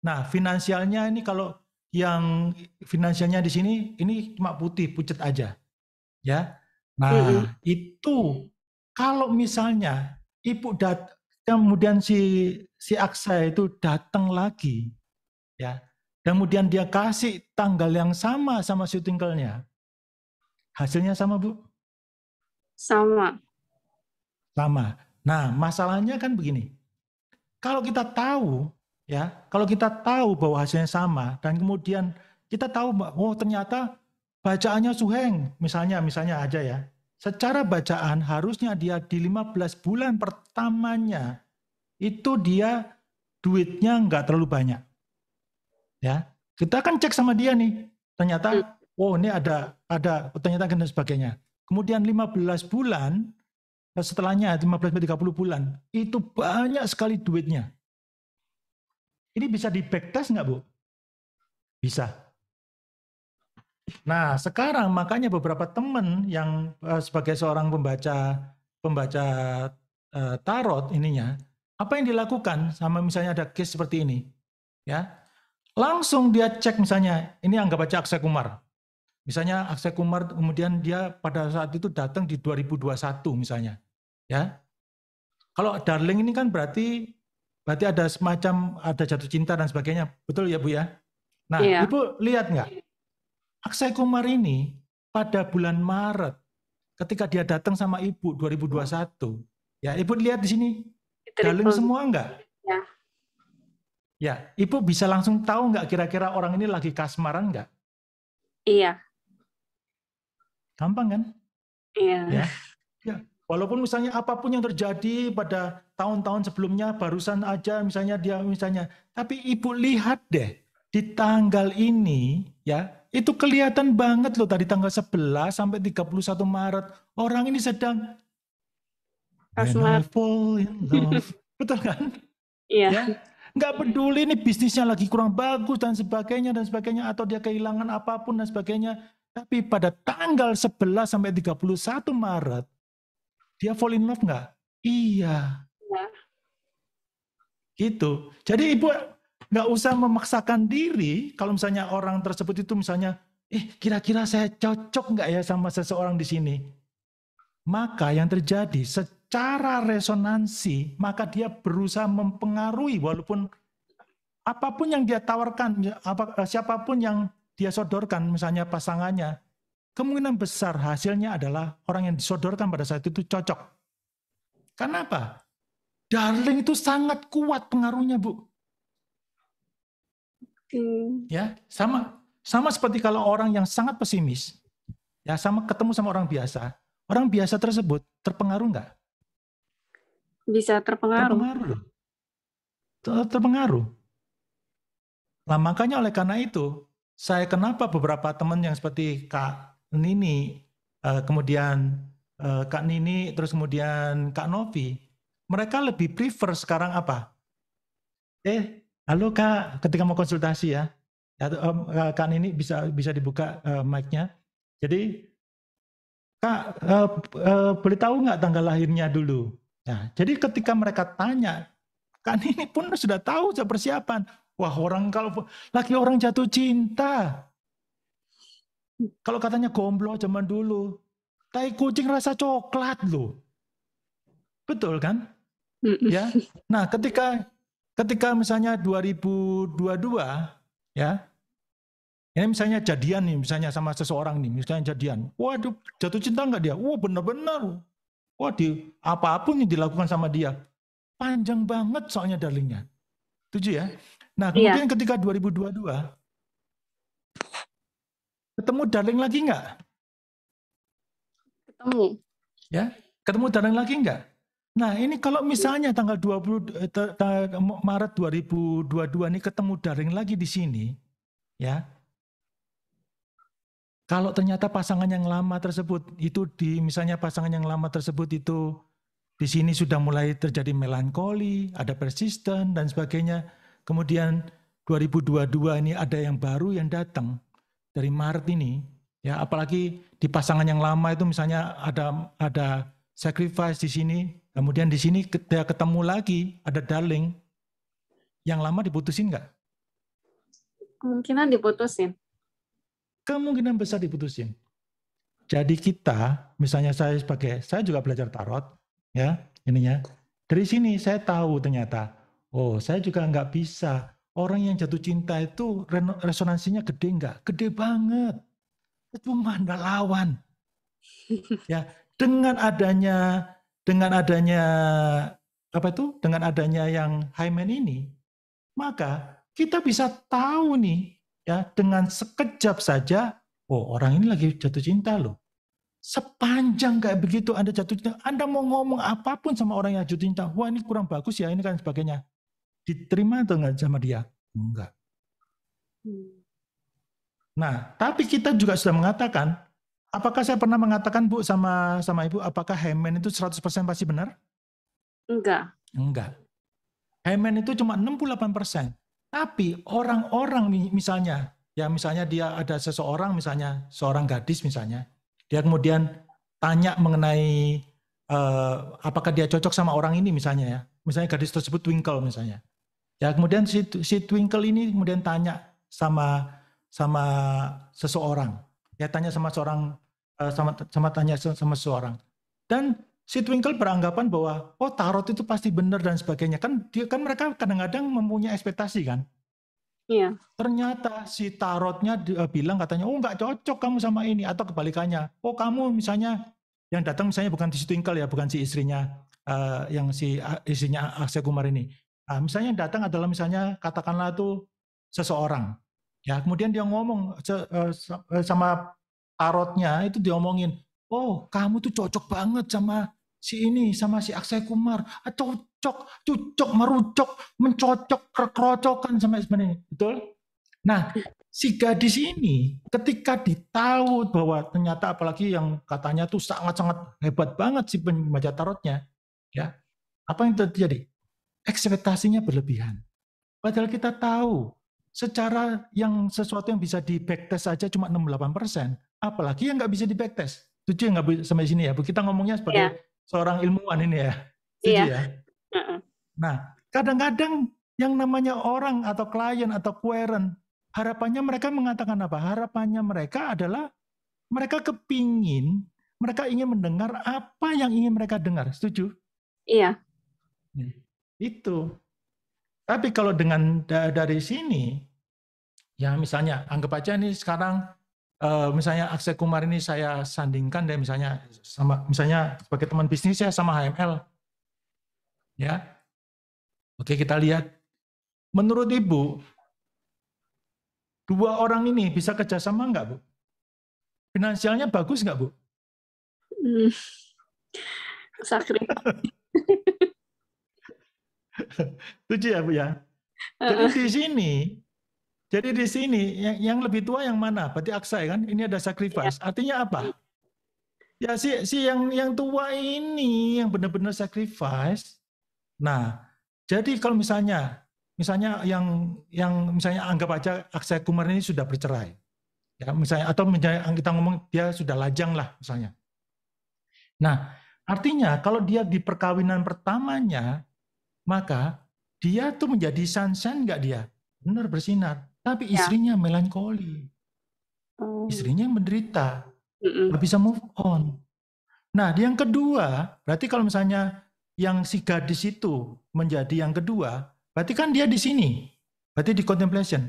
Nah, finansialnya ini kalau yang finansialnya di sini ini cuma putih pucet aja. Ya. Nah, -hmm. itu kalau misalnya ibu dat kemudian si si Aksa itu datang lagi, ya, kemudian dia kasih tanggal yang sama sama si tinggalnya. hasilnya sama, Bu? Sama. Sama. Nah, masalahnya kan begini, kalau kita tahu, ya, kalau kita tahu bahwa hasilnya sama dan kemudian kita tahu, oh ternyata bacaannya suheng, misalnya, misalnya aja ya. Secara bacaan harusnya dia di 15 bulan pertamanya itu dia duitnya nggak terlalu banyak. Ya, kita akan cek sama dia nih. Ternyata, hmm. oh ini ada ada ternyata dan sebagainya. Kemudian 15 bulan eh, setelahnya 15 30 bulan itu banyak sekali duitnya. Ini bisa di backtest nggak bu? Bisa. Nah, sekarang makanya beberapa temen yang, uh, sebagai seorang pembaca pembaca, uh, tarot ininya, apa yang dilakukan sama misalnya ada case seperti ini, ya. Langsung dia cek misalnya, ini anggap baca Akshay Kumar. Misalnya Akshay Kumar kemudian dia pada saat itu datang di 2021 misalnya, ya. Kalau Darling ini kan berarti berarti ada semacam ada jatuh cinta dan sebagainya, betul ya, Bu, ya? Nah, Iya. Ibu lihat nggak? Aksai Kumar ini pada bulan Maret ketika dia datang sama ibu 2021. Ya, ibu lihat di sini dalam semua enggak? Ya. Ya, ibu bisa langsung tahu enggak kira-kira orang ini lagi kasmaran enggak? Iya. Gampang kan? Iya. Ya. ya. Walaupun misalnya apapun yang terjadi pada tahun-tahun sebelumnya, barusan aja misalnya dia misalnya, tapi ibu lihat deh di tanggal ini ya itu kelihatan banget loh tadi tanggal 11 sampai 31 Maret. Orang ini sedang Asmat. fall love. Betul kan? Iya. Ya. Nggak peduli ini bisnisnya lagi kurang bagus dan sebagainya dan sebagainya atau dia kehilangan apapun dan sebagainya. Tapi pada tanggal 11 sampai 31 Maret dia fall in love nggak? Iya. Ya. Gitu. Jadi ibu nggak usah memaksakan diri kalau misalnya orang tersebut itu misalnya, eh kira-kira saya cocok nggak ya sama seseorang di sini? Maka yang terjadi secara resonansi, maka dia berusaha mempengaruhi walaupun apapun yang dia tawarkan, apa, eh, siapapun yang dia sodorkan, misalnya pasangannya, kemungkinan besar hasilnya adalah orang yang disodorkan pada saat itu cocok. Karena apa? Darling itu sangat kuat pengaruhnya, Bu. Hmm. Ya, sama sama seperti kalau orang yang sangat pesimis, ya sama ketemu sama orang biasa, orang biasa tersebut terpengaruh nggak? Bisa terpengaruh. Terpengaruh Ter terpengaruh. Nah makanya oleh karena itu, saya kenapa beberapa teman yang seperti Kak Nini, eh, kemudian eh, Kak Nini, terus kemudian Kak Novi, mereka lebih prefer sekarang apa? Eh, Halo Kak, ketika mau konsultasi ya. um, ya, eh, kan ini bisa bisa dibuka uh, mic-nya. Jadi Kak, uh, uh, boleh tahu nggak tanggal lahirnya dulu? Nah, jadi ketika mereka tanya, kan ini pun sudah tahu sudah persiapan. Wah orang kalau laki orang jatuh cinta, kalau katanya gomblo zaman dulu, tai kucing rasa coklat loh. Betul kan? Ya. Nah, ketika Ketika misalnya 2022 ya. Ini misalnya jadian nih, misalnya sama seseorang nih, misalnya jadian. Waduh, jatuh cinta nggak dia? Wah, benar-benar. Wah, di apapun yang dilakukan sama dia, panjang banget soalnya darlingnya. Tujuh ya. Nah, iya. kemudian iya. ketika 2022 ketemu darling lagi nggak? Ketemu. Ya, ketemu darling lagi nggak? Nah, ini kalau misalnya tanggal 20 eh, Maret 2022 ini ketemu daring lagi di sini, ya. Kalau ternyata pasangan yang lama tersebut itu di misalnya pasangan yang lama tersebut itu di sini sudah mulai terjadi melankoli, ada persisten dan sebagainya. Kemudian 2022 ini ada yang baru yang datang dari Maret ini, ya apalagi di pasangan yang lama itu misalnya ada ada sacrifice di sini Kemudian di sini dia ketemu lagi, ada darling. Yang lama diputusin nggak? Kemungkinan diputusin. Kemungkinan besar diputusin. Jadi kita, misalnya saya sebagai, saya juga belajar tarot, ya, ininya. Dari sini saya tahu ternyata, oh saya juga nggak bisa. Orang yang jatuh cinta itu resonansinya gede nggak? Gede banget. Cuma nggak lawan. Ya, dengan adanya dengan adanya apa itu dengan adanya yang hymen ini maka kita bisa tahu nih ya dengan sekejap saja oh orang ini lagi jatuh cinta loh sepanjang kayak begitu anda jatuh cinta anda mau ngomong apapun sama orang yang jatuh cinta wah ini kurang bagus ya ini kan sebagainya diterima atau enggak sama dia enggak hmm. nah tapi kita juga sudah mengatakan Apakah saya pernah mengatakan Bu sama sama Ibu apakah Hemen itu 100% pasti benar? Enggak. Enggak. Hemen itu cuma 68%. Tapi orang-orang misalnya ya misalnya dia ada seseorang misalnya seorang gadis misalnya dia kemudian tanya mengenai uh, apakah dia cocok sama orang ini misalnya ya misalnya gadis tersebut twinkle misalnya ya kemudian si, si twinkle ini kemudian tanya sama sama seseorang ya tanya sama seorang eh, sama sama tanya sama seorang dan si Twinkle beranggapan bahwa oh tarot itu pasti benar dan sebagainya kan dia kan mereka kadang-kadang mempunyai ekspektasi kan iya ternyata si tarotnya eh, bilang katanya oh nggak cocok kamu sama ini atau kebalikannya oh kamu misalnya yang datang misalnya bukan si Twinkle ya bukan si istrinya uh, yang si uh, istrinya Aksa Kumar ini uh, misalnya yang datang adalah misalnya katakanlah tuh seseorang Ya, kemudian dia ngomong e, e, sama tarotnya itu diomongin, "Oh, kamu tuh cocok banget sama si ini, sama si Aksai Kumar. cocok, cocok, merucok, mencocok, kerocokan sama sebenarnya." Betul? Nah, si gadis ini ketika ditahu bahwa ternyata apalagi yang katanya tuh sangat-sangat hebat banget si pembaca tarotnya, ya. Apa yang terjadi? Ekspektasinya berlebihan. Padahal kita tahu secara yang sesuatu yang bisa di backtest saja cuma 68 persen, apalagi yang nggak bisa di backtest. Tujuh yang nggak sampai sini ya, Bu. Kita ngomongnya sebagai yeah. seorang ilmuwan ini ya. Tujuh yeah. ya. Nah, kadang-kadang yang namanya orang atau klien atau querent, harapannya mereka mengatakan apa? Harapannya mereka adalah mereka kepingin, mereka ingin mendengar apa yang ingin mereka dengar. Setuju? Iya. Yeah. Hmm. Itu. Tapi kalau dengan dari sini, ya misalnya anggap aja ini sekarang Uh, misalnya Akses Kumar ini saya sandingkan dan misalnya sama misalnya sebagai teman bisnis ya sama HML. Ya. Oke, kita lihat. Menurut Ibu, dua orang ini bisa kerjasama nggak, Bu? Finansialnya bagus nggak, Bu? Hmm. Sakri. Lucu ya Bu ya? Jadi di sini, jadi di sini yang, yang lebih tua yang mana? Berarti aksa ya kan? Ini ada sacrifice. Ya. Artinya apa? Ya si si yang yang tua ini yang benar-benar sacrifice. Nah, jadi kalau misalnya misalnya yang yang misalnya anggap aja aksa kumar ini sudah bercerai. Ya, misalnya atau misalnya kita ngomong dia sudah lajang lah misalnya. Nah, artinya kalau dia di perkawinan pertamanya maka dia tuh menjadi sunshine nggak dia? Benar bersinar. Tapi ya. istrinya ya. melankoli. Oh. Istrinya menderita. Mm bisa move on. Nah, yang kedua, berarti kalau misalnya yang si gadis itu menjadi yang kedua, berarti kan dia di sini. Berarti di contemplation.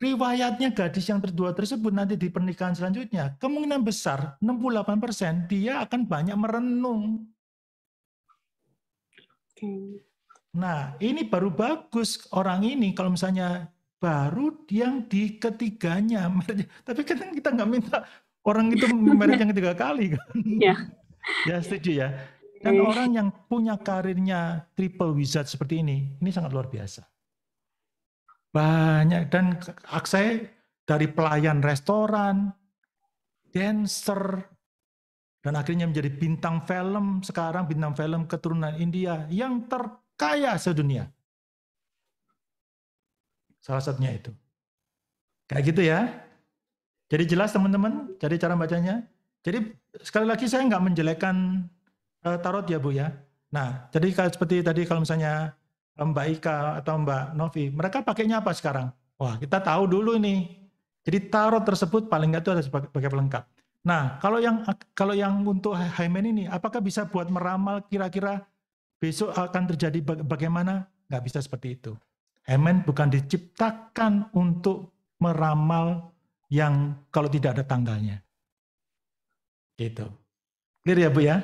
Riwayatnya gadis yang kedua tersebut nanti di pernikahan selanjutnya, kemungkinan besar 68% dia akan banyak merenung Nah, ini baru bagus orang ini kalau misalnya baru yang di ketiganya Tapi kan kita nggak minta orang itu merek yang ketiga kali kan. Yeah. ya setuju ya. Dan orang yang punya karirnya triple wizard seperti ini, ini sangat luar biasa. Banyak dan akses dari pelayan restoran, dancer, dan akhirnya menjadi bintang film sekarang, bintang film keturunan India yang terkaya sedunia. Salah satunya itu. Kayak gitu ya. Jadi jelas teman-teman, jadi cara bacanya. Jadi sekali lagi saya nggak menjelekkan uh, tarot ya Bu ya. Nah, jadi kalau seperti tadi kalau misalnya Mbak Ika atau Mbak Novi, mereka pakainya apa sekarang? Wah, kita tahu dulu ini Jadi tarot tersebut paling nggak itu ada sebagai pelengkap. Nah, kalau yang kalau yang untuk Hymen ini, apakah bisa buat meramal kira-kira besok akan terjadi bagaimana? Nggak bisa seperti itu. Hymen bukan diciptakan untuk meramal yang kalau tidak ada tanggalnya. Gitu. Clear ya Bu ya?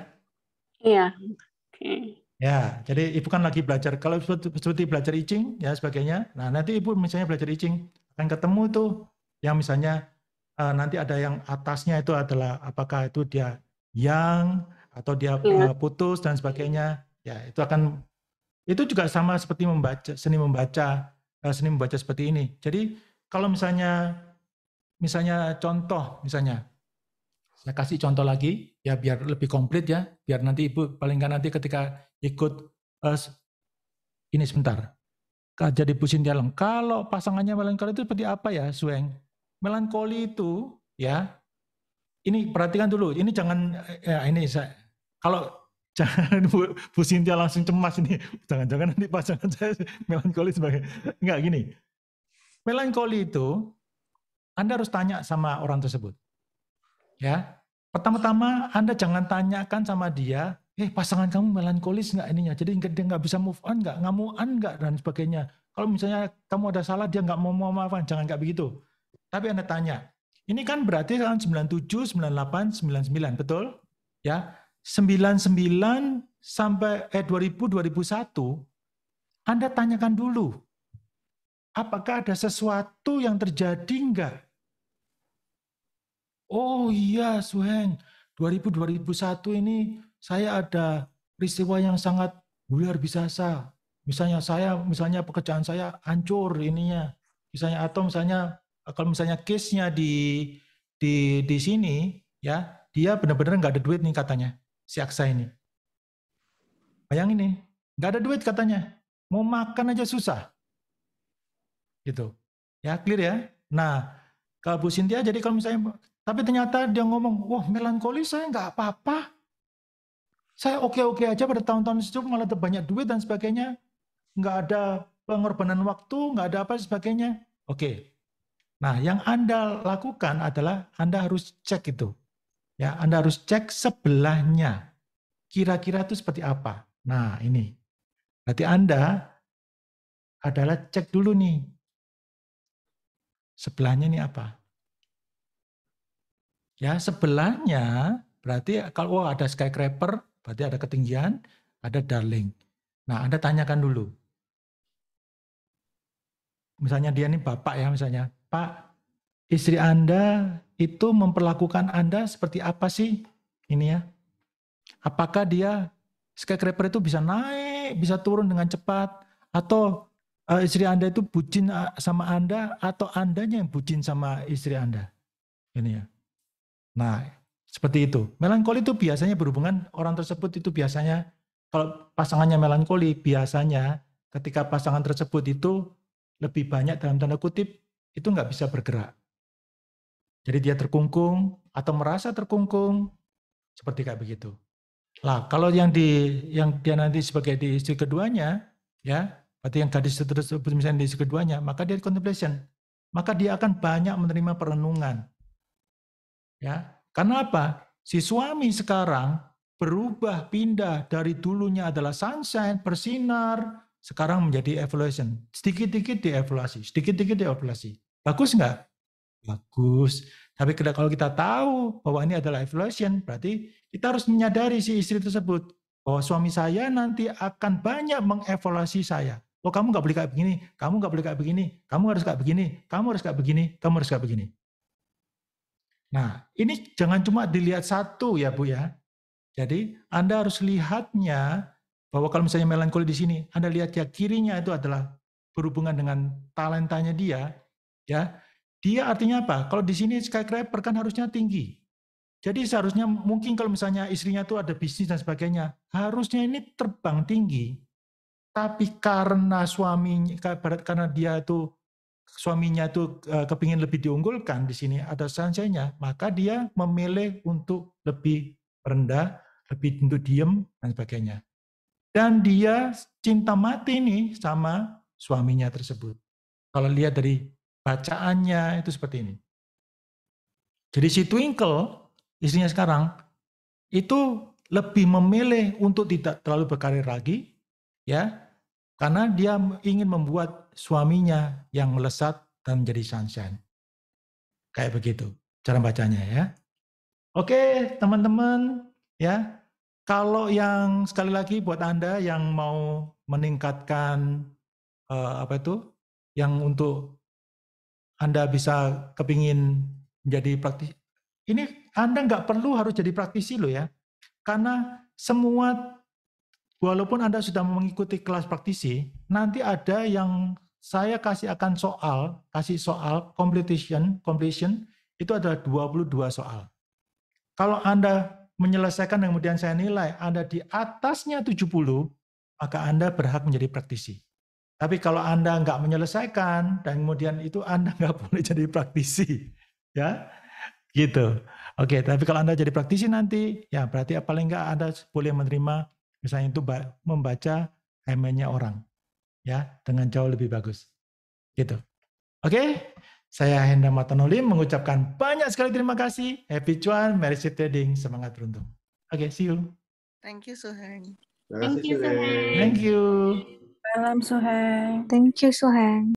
Iya. Oke. Okay. Ya, jadi Ibu kan lagi belajar. Kalau seperti belajar icing ya sebagainya. Nah, nanti Ibu misalnya belajar icing akan ketemu tuh yang misalnya uh, nanti ada yang atasnya itu adalah apakah itu dia yang atau dia yeah. Iya. putus dan sebagainya. Ya, itu akan itu juga sama seperti membaca seni membaca uh, seni membaca seperti ini. Jadi kalau misalnya misalnya contoh misalnya saya kasih contoh lagi ya biar lebih komplit ya, biar nanti Ibu paling nggak nanti ketika ikut uh, ini sebentar. Jadi dia Sintialong, kalau pasangannya paling kali itu seperti apa ya, Sueng? melankoli itu ya ini perhatikan dulu ini jangan ya ini saya kalau jangan Bu, Bu Sintia langsung cemas ini jangan-jangan nanti pasangan saya melankoli sebagai enggak gini melankoli itu Anda harus tanya sama orang tersebut ya pertama-tama Anda jangan tanyakan sama dia eh pasangan kamu melankolis nggak ininya jadi dia nggak bisa move on nggak ngamuan nggak dan sebagainya kalau misalnya kamu ada salah dia nggak mau mau maafan jangan nggak begitu tapi Anda tanya, ini kan berarti tahun 97, 98, 99, betul? Ya, 99 sampai eh 2000, 2001, Anda tanyakan dulu, apakah ada sesuatu yang terjadi enggak? Oh iya, Suheng, 2000, 2001 ini saya ada peristiwa yang sangat luar biasa. Misalnya saya, misalnya pekerjaan saya hancur ininya. Misalnya atau misalnya Eh, kalau misalnya case-nya di di di sini ya dia benar-benar nggak ada duit nih katanya si Aksa ini. Bayangin nih, nggak ada duit katanya, mau makan aja susah, gitu. Ya clear ya. Nah kalau Bu Cynthia jadi kalau misalnya tapi ternyata dia ngomong, wah melankolis saya nggak apa-apa. Saya oke-oke aja pada tahun-tahun itu malah terbanyak duit dan sebagainya. Nggak ada pengorbanan waktu, nggak ada apa sebagainya. Oke, Nah, yang Anda lakukan adalah Anda harus cek itu. Ya, Anda harus cek sebelahnya. Kira-kira itu seperti apa? Nah, ini. Berarti Anda adalah cek dulu nih. Sebelahnya ini apa? Ya, sebelahnya berarti kalau oh, ada skyscraper, berarti ada ketinggian, ada darling. Nah, Anda tanyakan dulu. Misalnya dia nih bapak ya misalnya, Pak, istri Anda itu memperlakukan Anda seperti apa sih? Ini ya. Apakah dia skyscraper itu bisa naik, bisa turun dengan cepat atau uh, istri Anda itu bucin eh, sama Anda atau Andanya yang bucin sama istri Anda? Ini ya. Nah, seperti itu. Melankoli itu biasanya berhubungan orang tersebut itu biasanya kalau pasangannya melankoli biasanya ketika pasangan tersebut itu lebih banyak dalam tanda kutip itu nggak bisa bergerak. Jadi dia terkungkung atau merasa terkungkung seperti kayak begitu. Lah kalau yang di yang dia nanti sebagai di istri keduanya, ya berarti yang gadis terus misalnya di istri keduanya, maka dia contemplation, maka dia akan banyak menerima perenungan. Ya, karena apa? Si suami sekarang berubah pindah dari dulunya adalah sunshine bersinar sekarang menjadi evaluation sedikit-sedikit dievaluasi sedikit-sedikit dievaluasi Bagus nggak? Bagus. Tapi kalau kita tahu bahwa ini adalah evolution, berarti kita harus menyadari si istri tersebut bahwa suami saya nanti akan banyak mengevaluasi saya. Oh kamu nggak boleh kayak begini, kamu nggak boleh kayak begini, kamu harus kayak begini, kamu harus kayak begini, kamu harus kayak begini. Nah, ini jangan cuma dilihat satu ya Bu ya. Jadi Anda harus lihatnya bahwa kalau misalnya melankoli di sini, Anda lihat ya kirinya itu adalah berhubungan dengan talentanya dia, Ya, dia artinya apa? Kalau di sini skyscraper kan harusnya tinggi. Jadi seharusnya mungkin kalau misalnya istrinya tuh ada bisnis dan sebagainya, harusnya ini terbang tinggi. Tapi karena suaminya, karena dia itu suaminya itu eh, kepingin lebih diunggulkan di sini ada sunshine maka dia memilih untuk lebih rendah, lebih untuk diem dan sebagainya. Dan dia cinta mati nih sama suaminya tersebut. Kalau lihat dari bacaannya itu seperti ini. Jadi si Twinkle, istrinya sekarang, itu lebih memilih untuk tidak terlalu berkarir lagi, ya, karena dia ingin membuat suaminya yang melesat dan menjadi sunshine. Kayak begitu cara bacanya ya. Oke, teman-teman, ya. Kalau yang sekali lagi buat Anda yang mau meningkatkan uh, apa itu? Yang untuk anda bisa kepingin menjadi praktisi. Ini Anda nggak perlu harus jadi praktisi loh ya. Karena semua, walaupun Anda sudah mengikuti kelas praktisi, nanti ada yang saya kasih akan soal, kasih soal completion, completion itu adalah 22 soal. Kalau Anda menyelesaikan dan kemudian saya nilai Anda di atasnya 70, maka Anda berhak menjadi praktisi. Tapi kalau Anda nggak menyelesaikan dan kemudian itu Anda nggak boleh jadi praktisi, ya, gitu. Oke, tapi kalau Anda jadi praktisi nanti, ya berarti ya paling nggak Anda boleh menerima misalnya itu membaca emailnya orang, ya, dengan jauh lebih bagus, gitu. Oke, saya Hendra Matanolim mengucapkan banyak sekali terima kasih. Happy cuan, Merry Trading, semangat beruntung. Oke, see you. Thank you, Suhaim. Thank you, Suhaim. Thank you. Malam Suhang. Thank you Suhang.